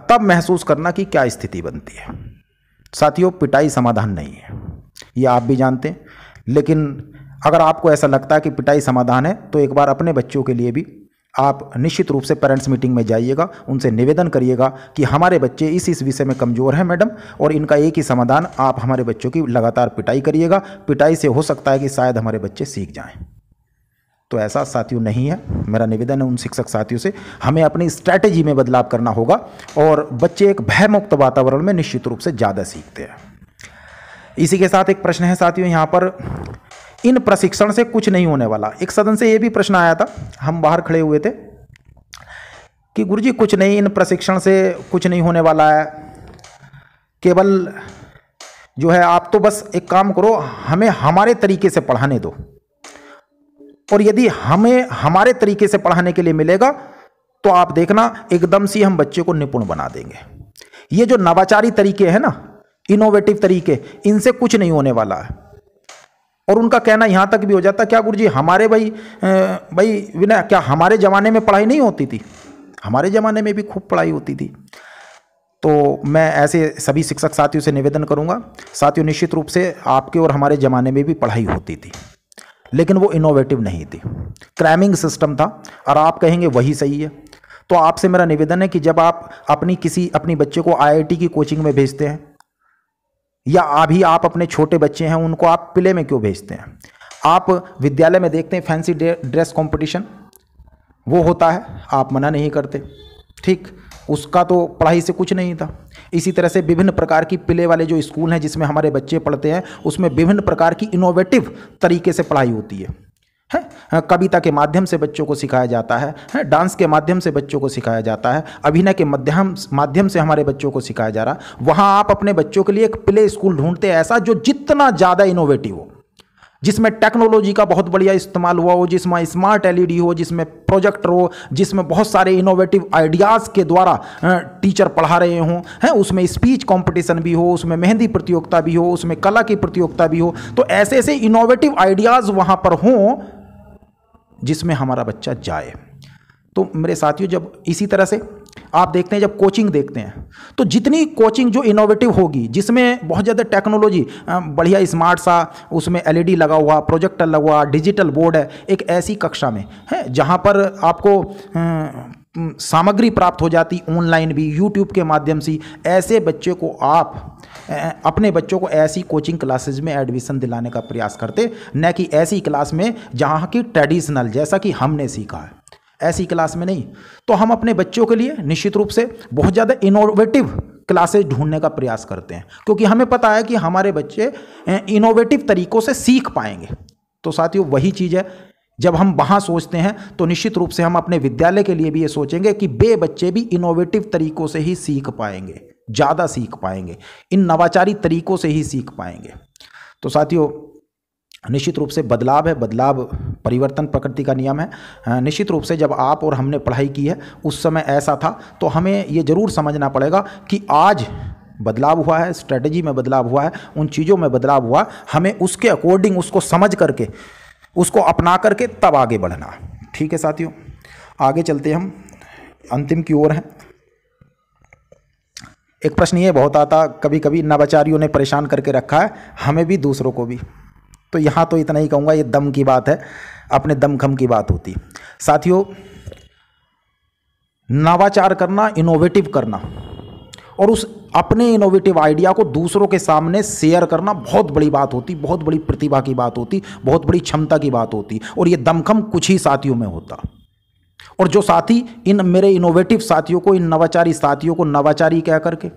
तब महसूस करना कि क्या स्थिति बनती है साथियों पिटाई समाधान नहीं है ये आप भी जानते हैं लेकिन अगर आपको ऐसा लगता है कि पिटाई समाधान है तो एक बार अपने बच्चों के लिए भी आप निश्चित रूप से पेरेंट्स मीटिंग में जाइएगा उनसे निवेदन करिएगा कि हमारे बच्चे इस इस विषय में कमज़ोर हैं मैडम और इनका एक ही समाधान आप हमारे बच्चों की लगातार पिटाई करिएगा पिटाई से हो सकता है कि शायद हमारे बच्चे सीख जाएं तो ऐसा साथियों नहीं है मेरा निवेदन है उन शिक्षक साथियों से हमें अपनी स्ट्रैटेजी में बदलाव करना होगा और बच्चे एक भयमुक्त वातावरण में निश्चित रूप से ज़्यादा सीखते हैं इसी के साथ एक प्रश्न है साथियों यहाँ पर इन प्रशिक्षण से कुछ नहीं होने वाला एक सदन से ये भी प्रश्न आया था हम बाहर खड़े हुए थे कि गुरु जी कुछ नहीं इन प्रशिक्षण से कुछ नहीं होने वाला है केवल जो है आप तो बस एक काम करो हमें हमारे तरीके से पढ़ाने दो और यदि हमें हमारे तरीके से पढ़ाने के लिए मिलेगा तो आप देखना एकदम से हम बच्चे को निपुण बना देंगे ये जो नवाचारी तरीके हैं ना इनोवेटिव तरीके इनसे कुछ नहीं होने वाला है और उनका कहना यहाँ तक भी हो जाता क्या गुरु जी हमारे भाई भाई विनय क्या हमारे ज़माने में पढ़ाई नहीं होती थी हमारे ज़माने में भी खूब पढ़ाई होती थी तो मैं ऐसे सभी शिक्षक साथियों से निवेदन करूंगा साथियों निश्चित रूप से आपके और हमारे ज़माने में भी पढ़ाई होती थी लेकिन वो इनोवेटिव नहीं थी क्रैमिंग सिस्टम था और आप कहेंगे वही सही है तो आपसे मेरा निवेदन है कि जब आप अपनी किसी अपनी बच्चे को आईआईटी की कोचिंग में भेजते हैं या अभी आप अपने छोटे बच्चे हैं उनको आप प्ले में क्यों भेजते हैं आप विद्यालय में देखते हैं फैंसी ड्रेस कंपटीशन वो होता है आप मना नहीं करते ठीक उसका तो पढ़ाई से कुछ नहीं था इसी तरह से विभिन्न प्रकार की पिले वाले जो स्कूल हैं जिसमें हमारे बच्चे पढ़ते हैं उसमें विभिन्न प्रकार की इनोवेटिव तरीके से पढ़ाई होती है है हाँ, कविता के माध्यम से बच्चों को सिखाया जाता है, है हाँ, डांस के माध्यम से बच्चों को सिखाया जाता है अभिनय के मध्यम माध्यम से हमारे बच्चों को सिखाया जा रहा वहाँ आप अपने बच्चों के लिए एक प्ले स्कूल ढूंढते हैं ऐसा जो जितना ज़्यादा इनोवेटिव हो जिसमें टेक्नोलॉजी का बहुत बढ़िया इस्तेमाल हुआ हो जिसमें स्मार्ट एलईडी हो जिसमें प्रोजेक्टर हो जिसमें बहुत सारे इनोवेटिव आइडियाज़ के द्वारा टीचर पढ़ा रहे हों हैं उसमें स्पीच कंपटीशन भी हो उसमें मेहंदी प्रतियोगिता भी हो उसमें कला की प्रतियोगिता भी हो तो ऐसे ऐसे इनोवेटिव आइडियाज़ वहाँ पर हों जिसमें हमारा बच्चा जाए तो मेरे साथियों जब इसी तरह से आप देखते हैं जब कोचिंग देखते हैं तो जितनी कोचिंग जो इनोवेटिव होगी जिसमें बहुत ज़्यादा टेक्नोलॉजी बढ़िया स्मार्ट सा उसमें एलईडी e लगा हुआ प्रोजेक्टर लगा हुआ डिजिटल बोर्ड है एक ऐसी कक्षा में है जहाँ पर आपको सामग्री प्राप्त हो जाती ऑनलाइन भी यूट्यूब के माध्यम से ऐसे बच्चे को आप अपने बच्चों को ऐसी कोचिंग क्लासेज में एडमिशन दिलाने का प्रयास करते न कि ऐसी क्लास में जहाँ की ट्रेडिशनल जैसा कि हमने सीखा है ऐसी क्लास में नहीं तो हम अपने बच्चों के लिए निश्चित रूप से बहुत ज़्यादा इनोवेटिव क्लासेज ढूंढने का प्रयास करते हैं क्योंकि हमें पता है कि हमारे बच्चे इनोवेटिव तरीक़ों से सीख पाएंगे तो साथियों वही चीज़ है जब हम वहाँ सोचते हैं तो निश्चित रूप से हम अपने विद्यालय के लिए भी ये सोचेंगे कि बे बच्चे भी इनोवेटिव तरीक़ों से ही सीख पाएंगे ज़्यादा सीख पाएंगे इन नवाचारी तरीक़ों से ही सीख पाएंगे तो साथियों निश्चित रूप से बदलाव है बदलाव परिवर्तन प्रकृति का नियम है निश्चित रूप से जब आप और हमने पढ़ाई की है उस समय ऐसा था तो हमें ये ज़रूर समझना पड़ेगा कि आज बदलाव हुआ है स्ट्रेटजी में बदलाव हुआ है उन चीज़ों में बदलाव हुआ हमें उसके अकॉर्डिंग उसको समझ करके उसको अपना करके तब आगे बढ़ना ठीक है साथियों आगे चलते हम अंतिम की ओर हैं एक प्रश्न ये बहुत आता कभी कभी नवाचारियों ने परेशान करके रखा है हमें भी दूसरों को भी तो यहाँ तो इतना ही कहूँगा ये दम की बात है अपने दमखम की बात होती साथियों नवाचार करना इनोवेटिव करना और उस अपने इनोवेटिव आइडिया को दूसरों के सामने शेयर करना बहुत बड़ी बात होती बहुत बड़ी प्रतिभा की बात होती बहुत बड़ी क्षमता की बात होती और ये दमखम कुछ ही साथियों में होता और जो साथी इन मेरे इनोवेटिव साथियों को इन नवाचारी साथियों को नवाचारी कह करके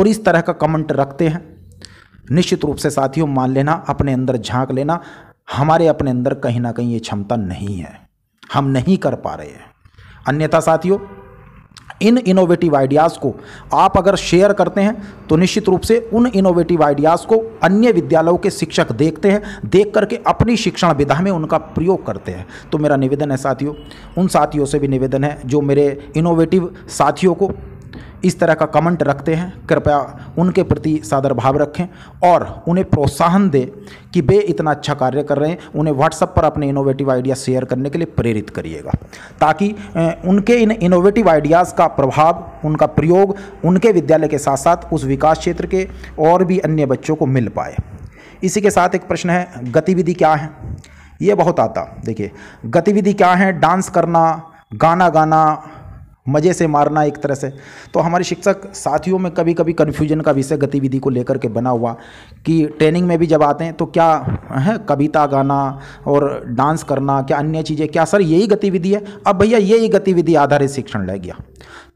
और इस तरह का कमेंट रखते हैं निश्चित रूप से साथियों मान लेना अपने अंदर झांक लेना हमारे अपने अंदर कहीं ना कहीं ये क्षमता नहीं है हम नहीं कर पा रहे हैं अन्यथा साथियों इन इनोवेटिव आइडियाज़ को आप अगर शेयर करते हैं तो निश्चित रूप से उन इनोवेटिव आइडियाज़ को अन्य विद्यालयों के शिक्षक देखते हैं देख करके अपनी शिक्षण विधा में उनका प्रयोग करते हैं तो मेरा निवेदन है साथियों उन साथियों से भी निवेदन है जो मेरे इनोवेटिव साथियों को इस तरह का कमेंट रखते हैं कृपया उनके प्रति सादर भाव रखें और उन्हें प्रोत्साहन दें कि वे इतना अच्छा कार्य कर रहे हैं उन्हें व्हाट्सएप पर अपने इनोवेटिव आइडिया शेयर करने के लिए प्रेरित करिएगा ताकि उनके इन इनोवेटिव आइडियाज़ का प्रभाव उनका प्रयोग उनके विद्यालय के साथ साथ उस विकास क्षेत्र के और भी अन्य बच्चों को मिल पाए इसी के साथ एक प्रश्न है गतिविधि क्या है ये बहुत आता देखिए गतिविधि क्या है डांस करना गाना गाना मज़े से मारना एक तरह से तो हमारे शिक्षक साथियों में कभी कभी कन्फ्यूजन का विषय गतिविधि को लेकर के बना हुआ कि ट्रेनिंग में भी जब आते हैं तो क्या है कविता गाना और डांस करना क्या अन्य चीज़ें क्या सर यही गतिविधि है अब भैया यही गतिविधि आधारित शिक्षण लग गया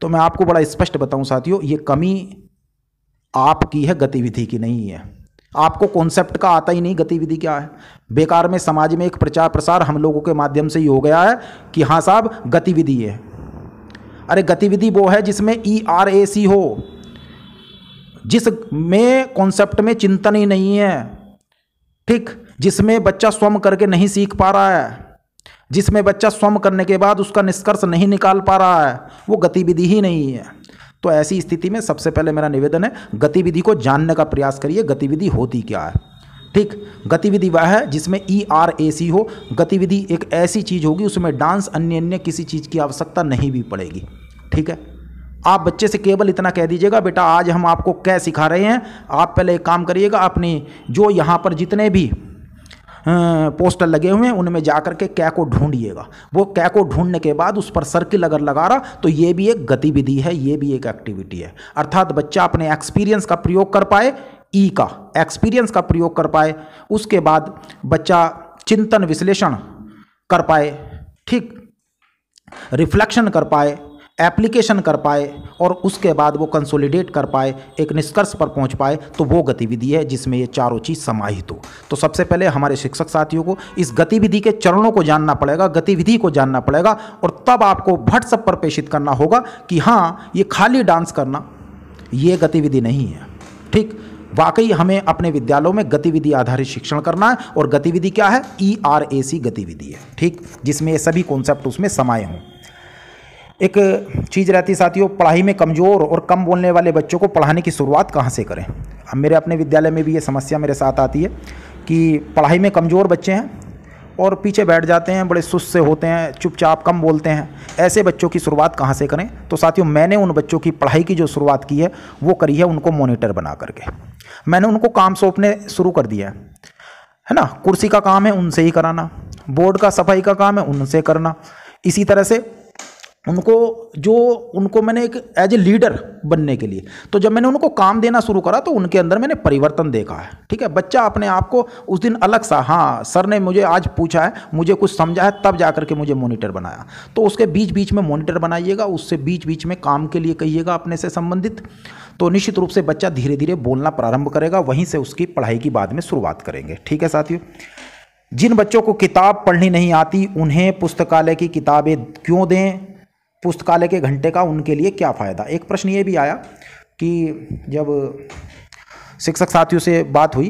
तो मैं आपको बड़ा स्पष्ट बताऊँ साथियों ये कमी आपकी है गतिविधि की नहीं है आपको कॉन्सेप्ट का आता ही नहीं गतिविधि क्या है बेकार में समाज में एक प्रचार प्रसार हम लोगों के माध्यम से ही हो गया है कि हाँ साहब गतिविधि है अरे गतिविधि वो है जिसमें ई आर ए सी हो जिस में कॉन्सेप्ट में चिंतन ही नहीं है ठीक जिसमें बच्चा स्वम करके नहीं सीख पा रहा है जिसमें बच्चा स्वम करने के बाद उसका निष्कर्ष नहीं निकाल पा रहा है वो गतिविधि ही नहीं है तो ऐसी स्थिति में सबसे पहले मेरा निवेदन है गतिविधि को जानने का प्रयास करिए गतिविधि होती क्या है ठीक गतिविधि वह है जिसमें ई आर ए सी हो गतिविधि एक ऐसी चीज़ होगी उसमें डांस अन्य अन्य किसी चीज़ की आवश्यकता नहीं भी पड़ेगी ठीक है आप बच्चे से केवल इतना कह दीजिएगा बेटा आज हम आपको क्या सिखा रहे हैं आप पहले एक काम करिएगा अपनी जो यहाँ पर जितने भी पोस्टर लगे हुए हैं उनमें जा कर के कै को ढूंढिएगा वो कै को ढूंढने के बाद उस पर सर्किल अगर लगा रहा तो ये भी एक गतिविधि है ये भी एक एक्टिविटी है अर्थात बच्चा अपने एक्सपीरियंस का प्रयोग कर पाए ई का एक्सपीरियंस का प्रयोग कर पाए उसके बाद बच्चा चिंतन विश्लेषण कर पाए ठीक रिफ्लेक्शन कर पाए एप्लीकेशन कर पाए और उसके बाद वो कंसोलिडेट कर पाए एक निष्कर्ष पर पहुंच पाए तो वो गतिविधि है जिसमें ये चारों चीज़ समाहित हो तो सबसे पहले हमारे शिक्षक साथियों को इस गतिविधि के चरणों को जानना पड़ेगा गतिविधि को जानना पड़ेगा और तब आपको व्हाट्सअप पर प्रेषित करना होगा कि हाँ ये खाली डांस करना ये गतिविधि नहीं है ठीक वाकई हमें अपने विद्यालयों में गतिविधि आधारित शिक्षण करना है और गतिविधि क्या है ई आर ए सी गतिविधि है ठीक जिसमें ये सभी कॉन्सेप्ट उसमें समाये हों एक चीज़ रहती साथियों पढ़ाई में कमज़ोर और कम बोलने वाले बच्चों को पढ़ाने की शुरुआत कहाँ से करें अब मेरे अपने विद्यालय में भी ये समस्या मेरे साथ आती है कि पढ़ाई में कमज़ोर बच्चे हैं और पीछे बैठ जाते हैं बड़े सुस्त से होते हैं चुपचाप कम बोलते हैं ऐसे बच्चों की शुरुआत कहाँ से करें तो साथियों मैंने उन बच्चों की पढ़ाई की जो शुरुआत की है वो करी है उनको मोनिटर बना करके मैंने उनको काम सौंपने शुरू कर दिया है है ना कुर्सी का काम है उनसे ही कराना बोर्ड का सफाई का काम है उनसे करना इसी तरह से उनको जो उनको मैंने एक एज ए लीडर बनने के लिए तो जब मैंने उनको काम देना शुरू करा तो उनके अंदर मैंने परिवर्तन देखा है ठीक है बच्चा अपने आप को उस दिन अलग सा हाँ सर ने मुझे आज पूछा है मुझे कुछ समझा है तब जा के मुझे मोनिटर बनाया तो उसके बीच बीच में मोनिटर बनाइएगा उससे बीच बीच में काम के लिए कहिएगा अपने से संबंधित तो निश्चित रूप से बच्चा धीरे धीरे बोलना प्रारंभ करेगा वहीं से उसकी पढ़ाई की बाद में शुरुआत करेंगे ठीक है साथियों जिन बच्चों को किताब पढ़नी नहीं आती उन्हें पुस्तकालय की किताबें क्यों दें पुस्तकालय के घंटे का उनके लिए क्या फ़ायदा एक प्रश्न ये भी आया कि जब शिक्षक साथियों से बात हुई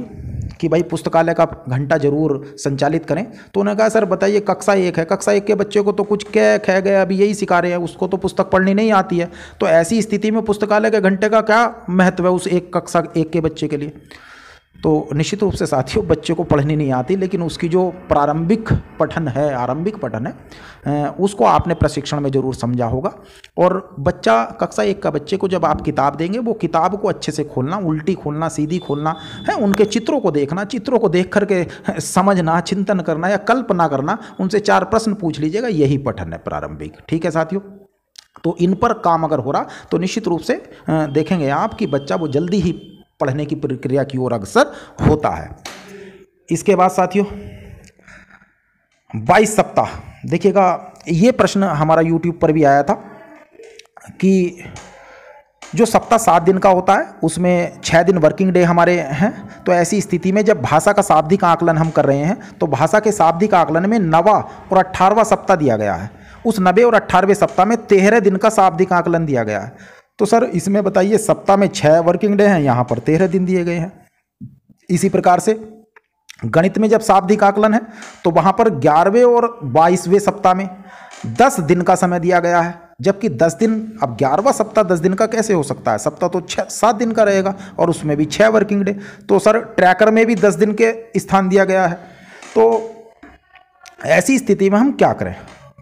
कि भाई पुस्तकालय का घंटा जरूर संचालित करें तो उन्होंने कहा सर बताइए कक्षा एक है कक्षा एक के बच्चे को तो कुछ कह कह गए अभी यही सिखा रहे हैं उसको तो पुस्तक पढ़नी नहीं आती है तो ऐसी स्थिति में पुस्तकालय के घंटे का क्या महत्व है उस एक कक्षा एक के बच्चे के लिए तो निश्चित रूप से साथियों बच्चे को पढ़नी नहीं आती लेकिन उसकी जो प्रारंभिक पठन है आरंभिक पठन है उसको आपने प्रशिक्षण में ज़रूर समझा होगा और बच्चा कक्षा एक का बच्चे को जब आप किताब देंगे वो किताब को अच्छे से खोलना उल्टी खोलना सीधी खोलना है उनके चित्रों को देखना चित्रों को देख करके समझना चिंतन करना या कल्पना करना उनसे चार प्रश्न पूछ लीजिएगा यही पठन है प्रारंभिक ठीक है साथियों तो इन पर काम अगर हो रहा तो निश्चित रूप से देखेंगे आप कि बच्चा वो जल्दी ही पढ़ने की प्रक्रिया की ओर अग्रसर होता है इसके बाद साथियों बाईस सप्ताह देखिएगा ये प्रश्न हमारा यूट्यूब पर भी आया था कि जो सप्ताह सात दिन का होता है उसमें छः दिन वर्किंग डे हमारे हैं तो ऐसी स्थिति में जब भाषा का शाब्दिक आकलन हम कर रहे हैं तो भाषा के शाब्दिक आकलन में नवा और अट्ठारहवा सप्ताह दिया गया है उस नबे और अट्ठारहवें सप्ताह में तेरह दिन का शाब्दिक आकलन दिया गया है तो सर इसमें बताइए सप्ताह में छः वर्किंग डे हैं यहाँ पर तेरह दिन दिए गए हैं इसी प्रकार से गणित में जब शाब्दिक आकलन है तो वहाँ पर ग्यारहवें और बाईसवें सप्ताह में दस दिन का समय दिया गया है जबकि दस दिन अब ग्यारहवा सप्ताह दस दिन का कैसे हो सकता है सप्ताह तो छः सात दिन का रहेगा और उसमें भी छः वर्किंग डे तो सर ट्रैकर में भी दस दिन के स्थान दिया गया है तो ऐसी स्थिति में हम क्या करें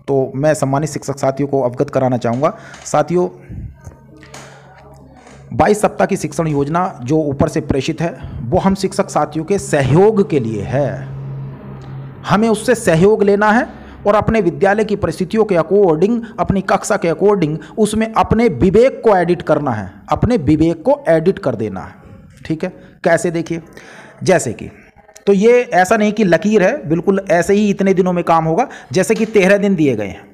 तो मैं सम्मानित शिक्षक साथियों को अवगत कराना चाहूँगा साथियों बाईस सप्ताह की शिक्षण योजना जो ऊपर से प्रेषित है वो हम शिक्षक साथियों के सहयोग के लिए है हमें उससे सहयोग लेना है और अपने विद्यालय की परिस्थितियों के अकॉर्डिंग अपनी कक्षा के अकॉर्डिंग उसमें अपने विवेक को एडिट करना है अपने विवेक को एडिट कर देना है ठीक है कैसे देखिए जैसे कि तो ये ऐसा नहीं कि लकीर है बिल्कुल ऐसे ही इतने दिनों में काम होगा जैसे कि तेरह दिन दिए गए हैं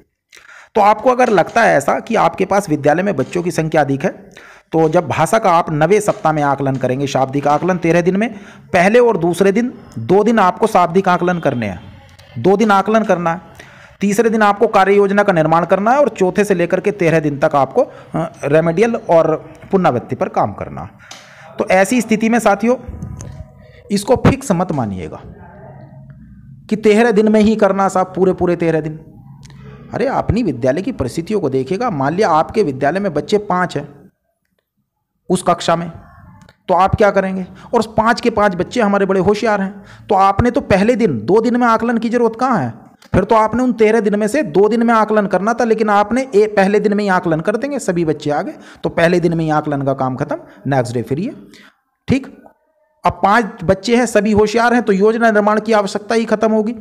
तो आपको अगर लगता है ऐसा कि आपके पास विद्यालय में बच्चों की संख्या अधिक है तो जब भाषा का आप नवे सप्ताह में आकलन करेंगे शाब्दिक आकलन तेरह दिन में पहले और दूसरे दिन दो दिन आपको शाब्दिक आकलन करने हैं दो दिन आकलन करना है तीसरे दिन आपको कार्य योजना का निर्माण करना है और चौथे से लेकर के तेरह दिन तक आपको रेमेडियल और पुनरावृत्ति पर काम करना तो ऐसी स्थिति में साथियों इसको फिक्स मत मानिएगा कि तेरह दिन में ही करना साहब पूरे पूरे तेरह दिन अरे अपनी विद्यालय की परिस्थितियों को देखिएगा मान लिया आपके विद्यालय में बच्चे पाँच हैं उस कक्षा में तो आप क्या करेंगे और पाँच के पाँच बच्चे हमारे बड़े होशियार हैं तो आपने तो पहले दिन दो दिन में आकलन की जरूरत कहाँ है फिर तो आपने उन तेरह दिन में से दो दिन में आकलन करना था लेकिन आपने ए, पहले दिन में ही आकलन कर देंगे सभी बच्चे आ गए तो पहले दिन में ही आकलन का काम खत्म नेक्स्ट डे फिर ये ठीक अब पांच बच्चे हैं सभी होशियार हैं तो योजना निर्माण की आवश्यकता ही खत्म होगी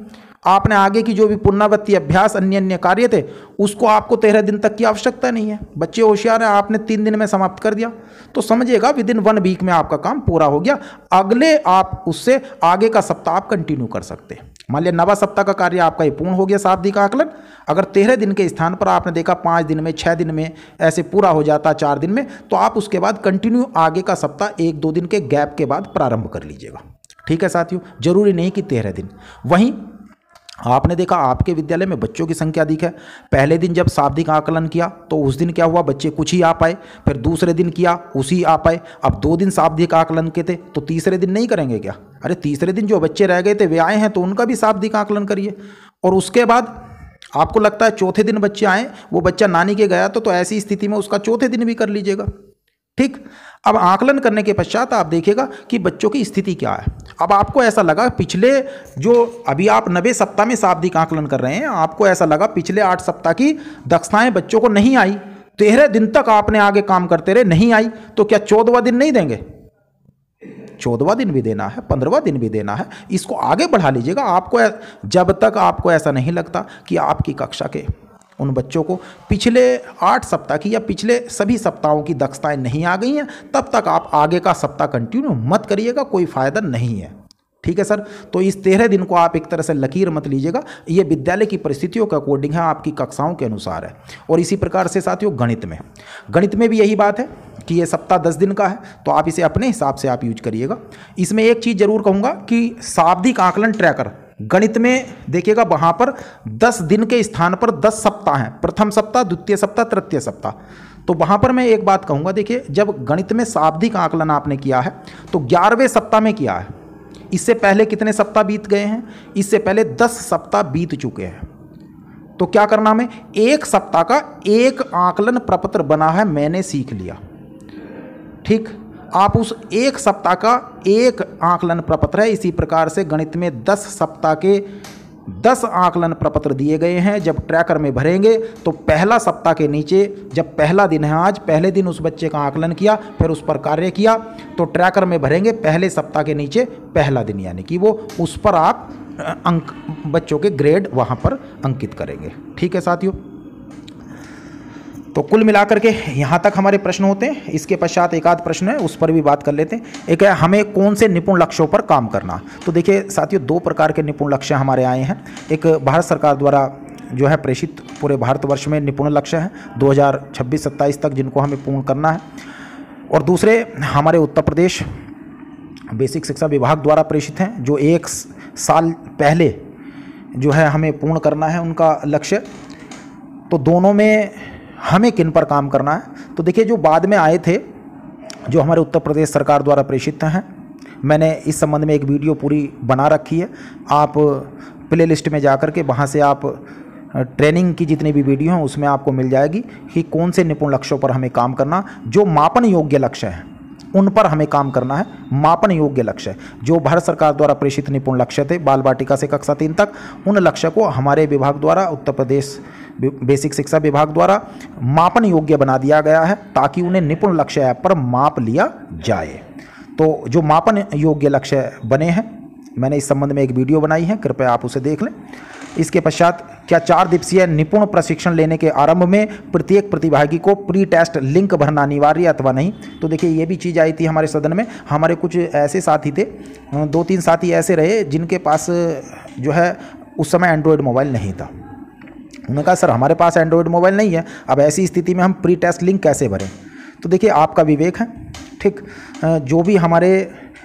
आपने आगे की जो भी पुनरावृत्ति अभ्यास अन्य अन्य कार्य थे उसको आपको तेरह दिन तक की आवश्यकता नहीं है बच्चे होशियार हैं आपने तीन दिन में समाप्त कर दिया तो समझिएगा विद इन वन वीक में आपका काम पूरा हो गया अगले आप उससे आगे का सप्ताह आप कंटिन्यू कर सकते हैं मान लिया नवा सप्ताह का कार्य आपका ये पूर्ण हो गया शाब्दी का आकलन अगर तेरह दिन के स्थान पर आपने देखा पाँच दिन में छः दिन में ऐसे पूरा हो जाता है चार दिन में तो आप उसके बाद कंटिन्यू आगे का सप्ताह एक दो दिन के गैप के बाद प्रारंभ कर लीजिएगा ठीक है साथियों जरूरी नहीं कि तेरह दिन वहीं आपने देखा आपके विद्यालय में बच्चों की संख्या अधिक है पहले दिन जब शाब्दिक आकलन किया तो उस दिन क्या हुआ बच्चे कुछ ही आ पाए फिर दूसरे दिन किया उसी आ पाए अब दो दिन शाब्दिक आकलन के थे तो तीसरे दिन नहीं करेंगे क्या अरे तीसरे दिन जो बच्चे रह गए थे वे आए हैं तो उनका भी शाब्दिक आकलन करिए और उसके बाद आपको लगता है चौथे दिन बच्चे आए वो बच्चा नानी के गया तो, तो ऐसी स्थिति में उसका चौथे दिन भी कर लीजिएगा ठीक अब आकलन करने के पश्चात आप देखिएगा कि बच्चों की स्थिति क्या है अब आपको ऐसा लगा पिछले जो अभी आप नबे सप्ताह में शाब्दिक आकलन कर रहे हैं आपको ऐसा लगा पिछले आठ सप्ताह की दक्षताएं बच्चों को नहीं आई तेरह दिन तक आपने आगे काम करते रहे नहीं आई तो क्या चौदवा दिन नहीं देंगे चौदवा दिन भी देना है पंद्रवा दिन भी देना है इसको आगे बढ़ा लीजिएगा आपको जब तक आपको ऐसा नहीं लगता कि आपकी कक्षा के उन बच्चों को पिछले आठ सप्ताह की या पिछले सभी सप्ताहों की दक्षताएं नहीं आ गई हैं तब तक आप आगे का सप्ताह कंटिन्यू मत करिएगा कोई फ़ायदा नहीं है ठीक है सर तो इस तेरह दिन को आप एक तरह से लकीर मत लीजिएगा ये विद्यालय की परिस्थितियों के अकॉर्डिंग है आपकी कक्षाओं के अनुसार है और इसी प्रकार से साथियों गणित में गणित में भी यही बात है कि ये सप्ताह दस दिन का है तो आप इसे अपने हिसाब से आप यूज करिएगा इसमें एक चीज़ जरूर कहूँगा कि शाब्दिक आकलन ट्रैकर गणित में देखिएगा वहाँ पर दस दिन के स्थान पर दस सप्ताह हैं प्रथम सप्ताह द्वितीय सप्ताह तृतीय सप्ताह तो वहाँ पर मैं एक बात कहूँगा देखिए जब गणित में शाब्दिक आकलन आपने किया है तो ग्यारहवें सप्ताह में किया है इससे पहले कितने सप्ताह बीत गए हैं इससे पहले दस सप्ताह बीत चुके हैं तो क्या करना हमें एक सप्ताह का एक आकलन प्रपत्र बना है मैंने सीख लिया ठीक आप उस एक सप्ताह का एक आकलन प्रपत्र है इसी प्रकार से गणित में दस सप्ताह के दस आकलन प्रपत्र दिए गए हैं जब ट्रैकर में भरेंगे तो पहला सप्ताह के नीचे जब पहला दिन है आज पहले दिन उस बच्चे का आकलन किया फिर उस पर कार्य किया तो ट्रैकर में भरेंगे पहले सप्ताह के नीचे पहला दिन यानी कि वो उस पर आप अंक बच्चों के ग्रेड वहाँ पर अंकित करेंगे ठीक है साथियों तो कुल मिलाकर के यहाँ तक हमारे प्रश्न होते हैं इसके पश्चात एक आध प्रश्न है उस पर भी बात कर लेते हैं एक है हमें कौन से निपुण लक्ष्यों पर काम करना तो देखिए साथियों दो प्रकार के निपुण लक्ष्य हमारे आए हैं एक भारत सरकार द्वारा जो है प्रेषित पूरे भारतवर्ष में निपुण लक्ष्य है 2026-27 तक जिनको हमें पूर्ण करना है और दूसरे हमारे उत्तर प्रदेश बेसिक शिक्षा विभाग द्वारा प्रेषित हैं जो एक साल पहले जो है हमें पूर्ण करना है उनका लक्ष्य तो दोनों में हमें किन पर काम करना है तो देखिए जो बाद में आए थे जो हमारे उत्तर प्रदेश सरकार द्वारा प्रेषित हैं मैंने इस संबंध में एक वीडियो पूरी बना रखी है आप प्ले लिस्ट में जा कर के वहाँ से आप ट्रेनिंग की जितनी भी वीडियो हैं उसमें आपको मिल जाएगी कि कौन से निपुण लक्ष्यों पर हमें काम करना जो मापन योग्य लक्ष्य हैं उन पर हमें काम करना है मापन योग्य लक्ष्य जो भारत सरकार द्वारा प्रेषित निपुण लक्ष्य थे बाल वाटिका से कक्षा तीन तक उन लक्ष्य को हमारे विभाग द्वारा उत्तर प्रदेश बेसिक शिक्षा विभाग द्वारा मापन योग्य बना दिया गया है ताकि उन्हें निपुण लक्ष्य ऐप पर माप लिया जाए तो जो मापन योग्य लक्ष्य बने हैं मैंने इस संबंध में एक वीडियो बनाई है कृपया आप उसे देख लें इसके पश्चात क्या चार दिवसीय निपुण प्रशिक्षण लेने के आरंभ में प्रत्येक प्रतिभागी को प्री टेस्ट लिंक भरना अनिवार्य अथवा नहीं तो देखिए ये भी चीज़ आई थी हमारे सदन में हमारे कुछ ऐसे साथी थे दो तीन साथी ऐसे रहे जिनके पास जो है उस समय एंड्रॉयड मोबाइल नहीं था उन्होंने कहा सर हमारे पास एंड्रॉयड मोबाइल नहीं है अब ऐसी स्थिति में हम प्री टेस्ट लिंक कैसे भरें तो देखिए आपका विवेक है ठीक जो भी हमारे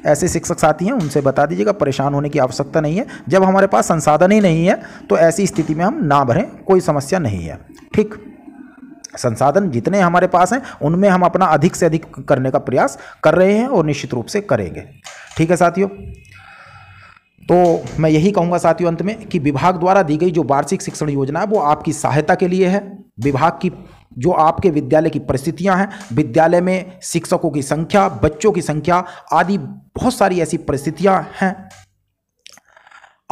ऐसे शिक्षक साथी हैं उनसे बता दीजिएगा परेशान होने की आवश्यकता नहीं है जब हमारे पास संसाधन ही नहीं है तो ऐसी स्थिति में हम ना भरें कोई समस्या नहीं है ठीक संसाधन जितने हमारे पास हैं उनमें हम अपना अधिक से अधिक करने का प्रयास कर रहे हैं और निश्चित रूप से करेंगे ठीक है साथियों तो मैं यही कहूँगा साथियों अंत में कि विभाग द्वारा दी गई जो वार्षिक शिक्षण योजना है वो आपकी सहायता के लिए है विभाग की जो आपके विद्यालय की परिस्थितियां हैं विद्यालय में शिक्षकों की संख्या बच्चों की संख्या आदि बहुत सारी ऐसी परिस्थितियां हैं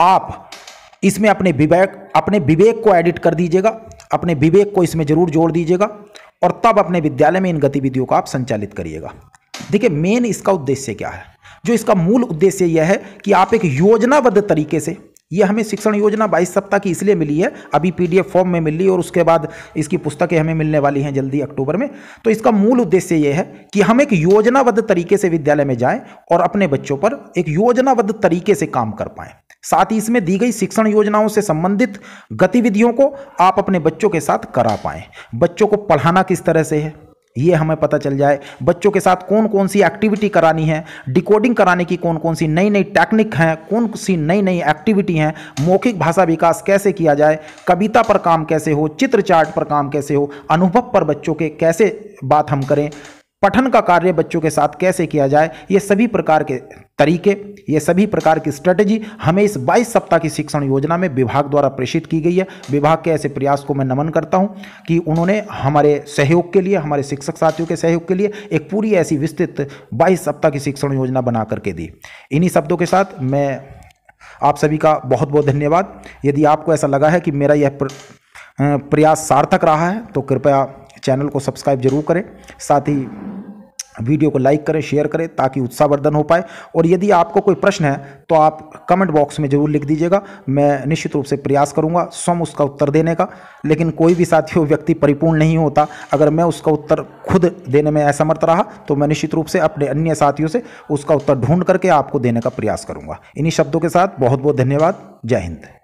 आप इसमें अपने विवेक अपने विवेक को एडिट कर दीजिएगा अपने विवेक को इसमें जरूर जोड़ दीजिएगा और तब अपने विद्यालय में इन गतिविधियों को आप संचालित करिएगा देखिए मेन इसका उद्देश्य क्या है जो इसका मूल उद्देश्य यह है कि आप एक योजनाबद्ध तरीके से यह हमें शिक्षण योजना 22 सप्ताह की इसलिए मिली है अभी पीडीएफ फॉर्म में मिली और उसके बाद इसकी पुस्तकें हमें मिलने वाली हैं जल्दी अक्टूबर में तो इसका मूल उद्देश्य यह है कि हम एक योजनाबद्ध तरीके से विद्यालय में जाएं और अपने बच्चों पर एक योजनाबद्ध तरीके से काम कर पाएं साथ ही इसमें दी गई शिक्षण योजनाओं से संबंधित गतिविधियों को आप अपने बच्चों के साथ करा पाएँ बच्चों को पढ़ाना किस तरह से है ये हमें पता चल जाए बच्चों के साथ कौन कौन सी एक्टिविटी करानी है डिकोडिंग कराने की कौन कौन सी नई नई टेक्निक हैं कौन सी नई नई एक्टिविटी हैं मौखिक भाषा विकास कैसे किया जाए कविता पर काम कैसे हो चित्र चार्ट पर काम कैसे हो अनुभव पर बच्चों के कैसे बात हम करें पठन का कार्य बच्चों के साथ कैसे किया जाए ये सभी प्रकार के तरीके ये सभी प्रकार की स्ट्रेटजी हमें इस 22 सप्ताह की शिक्षण योजना में विभाग द्वारा प्रेषित की गई है विभाग के ऐसे प्रयास को मैं नमन करता हूँ कि उन्होंने हमारे सहयोग के लिए हमारे शिक्षक साथियों के सहयोग के लिए एक पूरी ऐसी विस्तृत 22 सप्ताह की शिक्षण योजना बना करके दी इन्हीं शब्दों के साथ मैं आप सभी का बहुत बहुत धन्यवाद यदि आपको ऐसा लगा है कि मेरा यह प्रयास सार्थक रहा है तो कृपया चैनल को सब्सक्राइब जरूर करें साथ ही वीडियो को लाइक करें शेयर करें ताकि उत्साहवर्धन हो पाए और यदि आपको कोई प्रश्न है तो आप कमेंट बॉक्स में जरूर लिख दीजिएगा मैं निश्चित रूप से प्रयास करूंगा स्वयं उसका उत्तर देने का लेकिन कोई भी साथी व्यक्ति परिपूर्ण नहीं होता अगर मैं उसका उत्तर खुद देने में असमर्थ रहा तो मैं निश्चित रूप से अपने अन्य साथियों से उसका उत्तर ढूंढ करके आपको देने का प्रयास करूँगा इन्हीं शब्दों के साथ बहुत बहुत धन्यवाद जय हिंद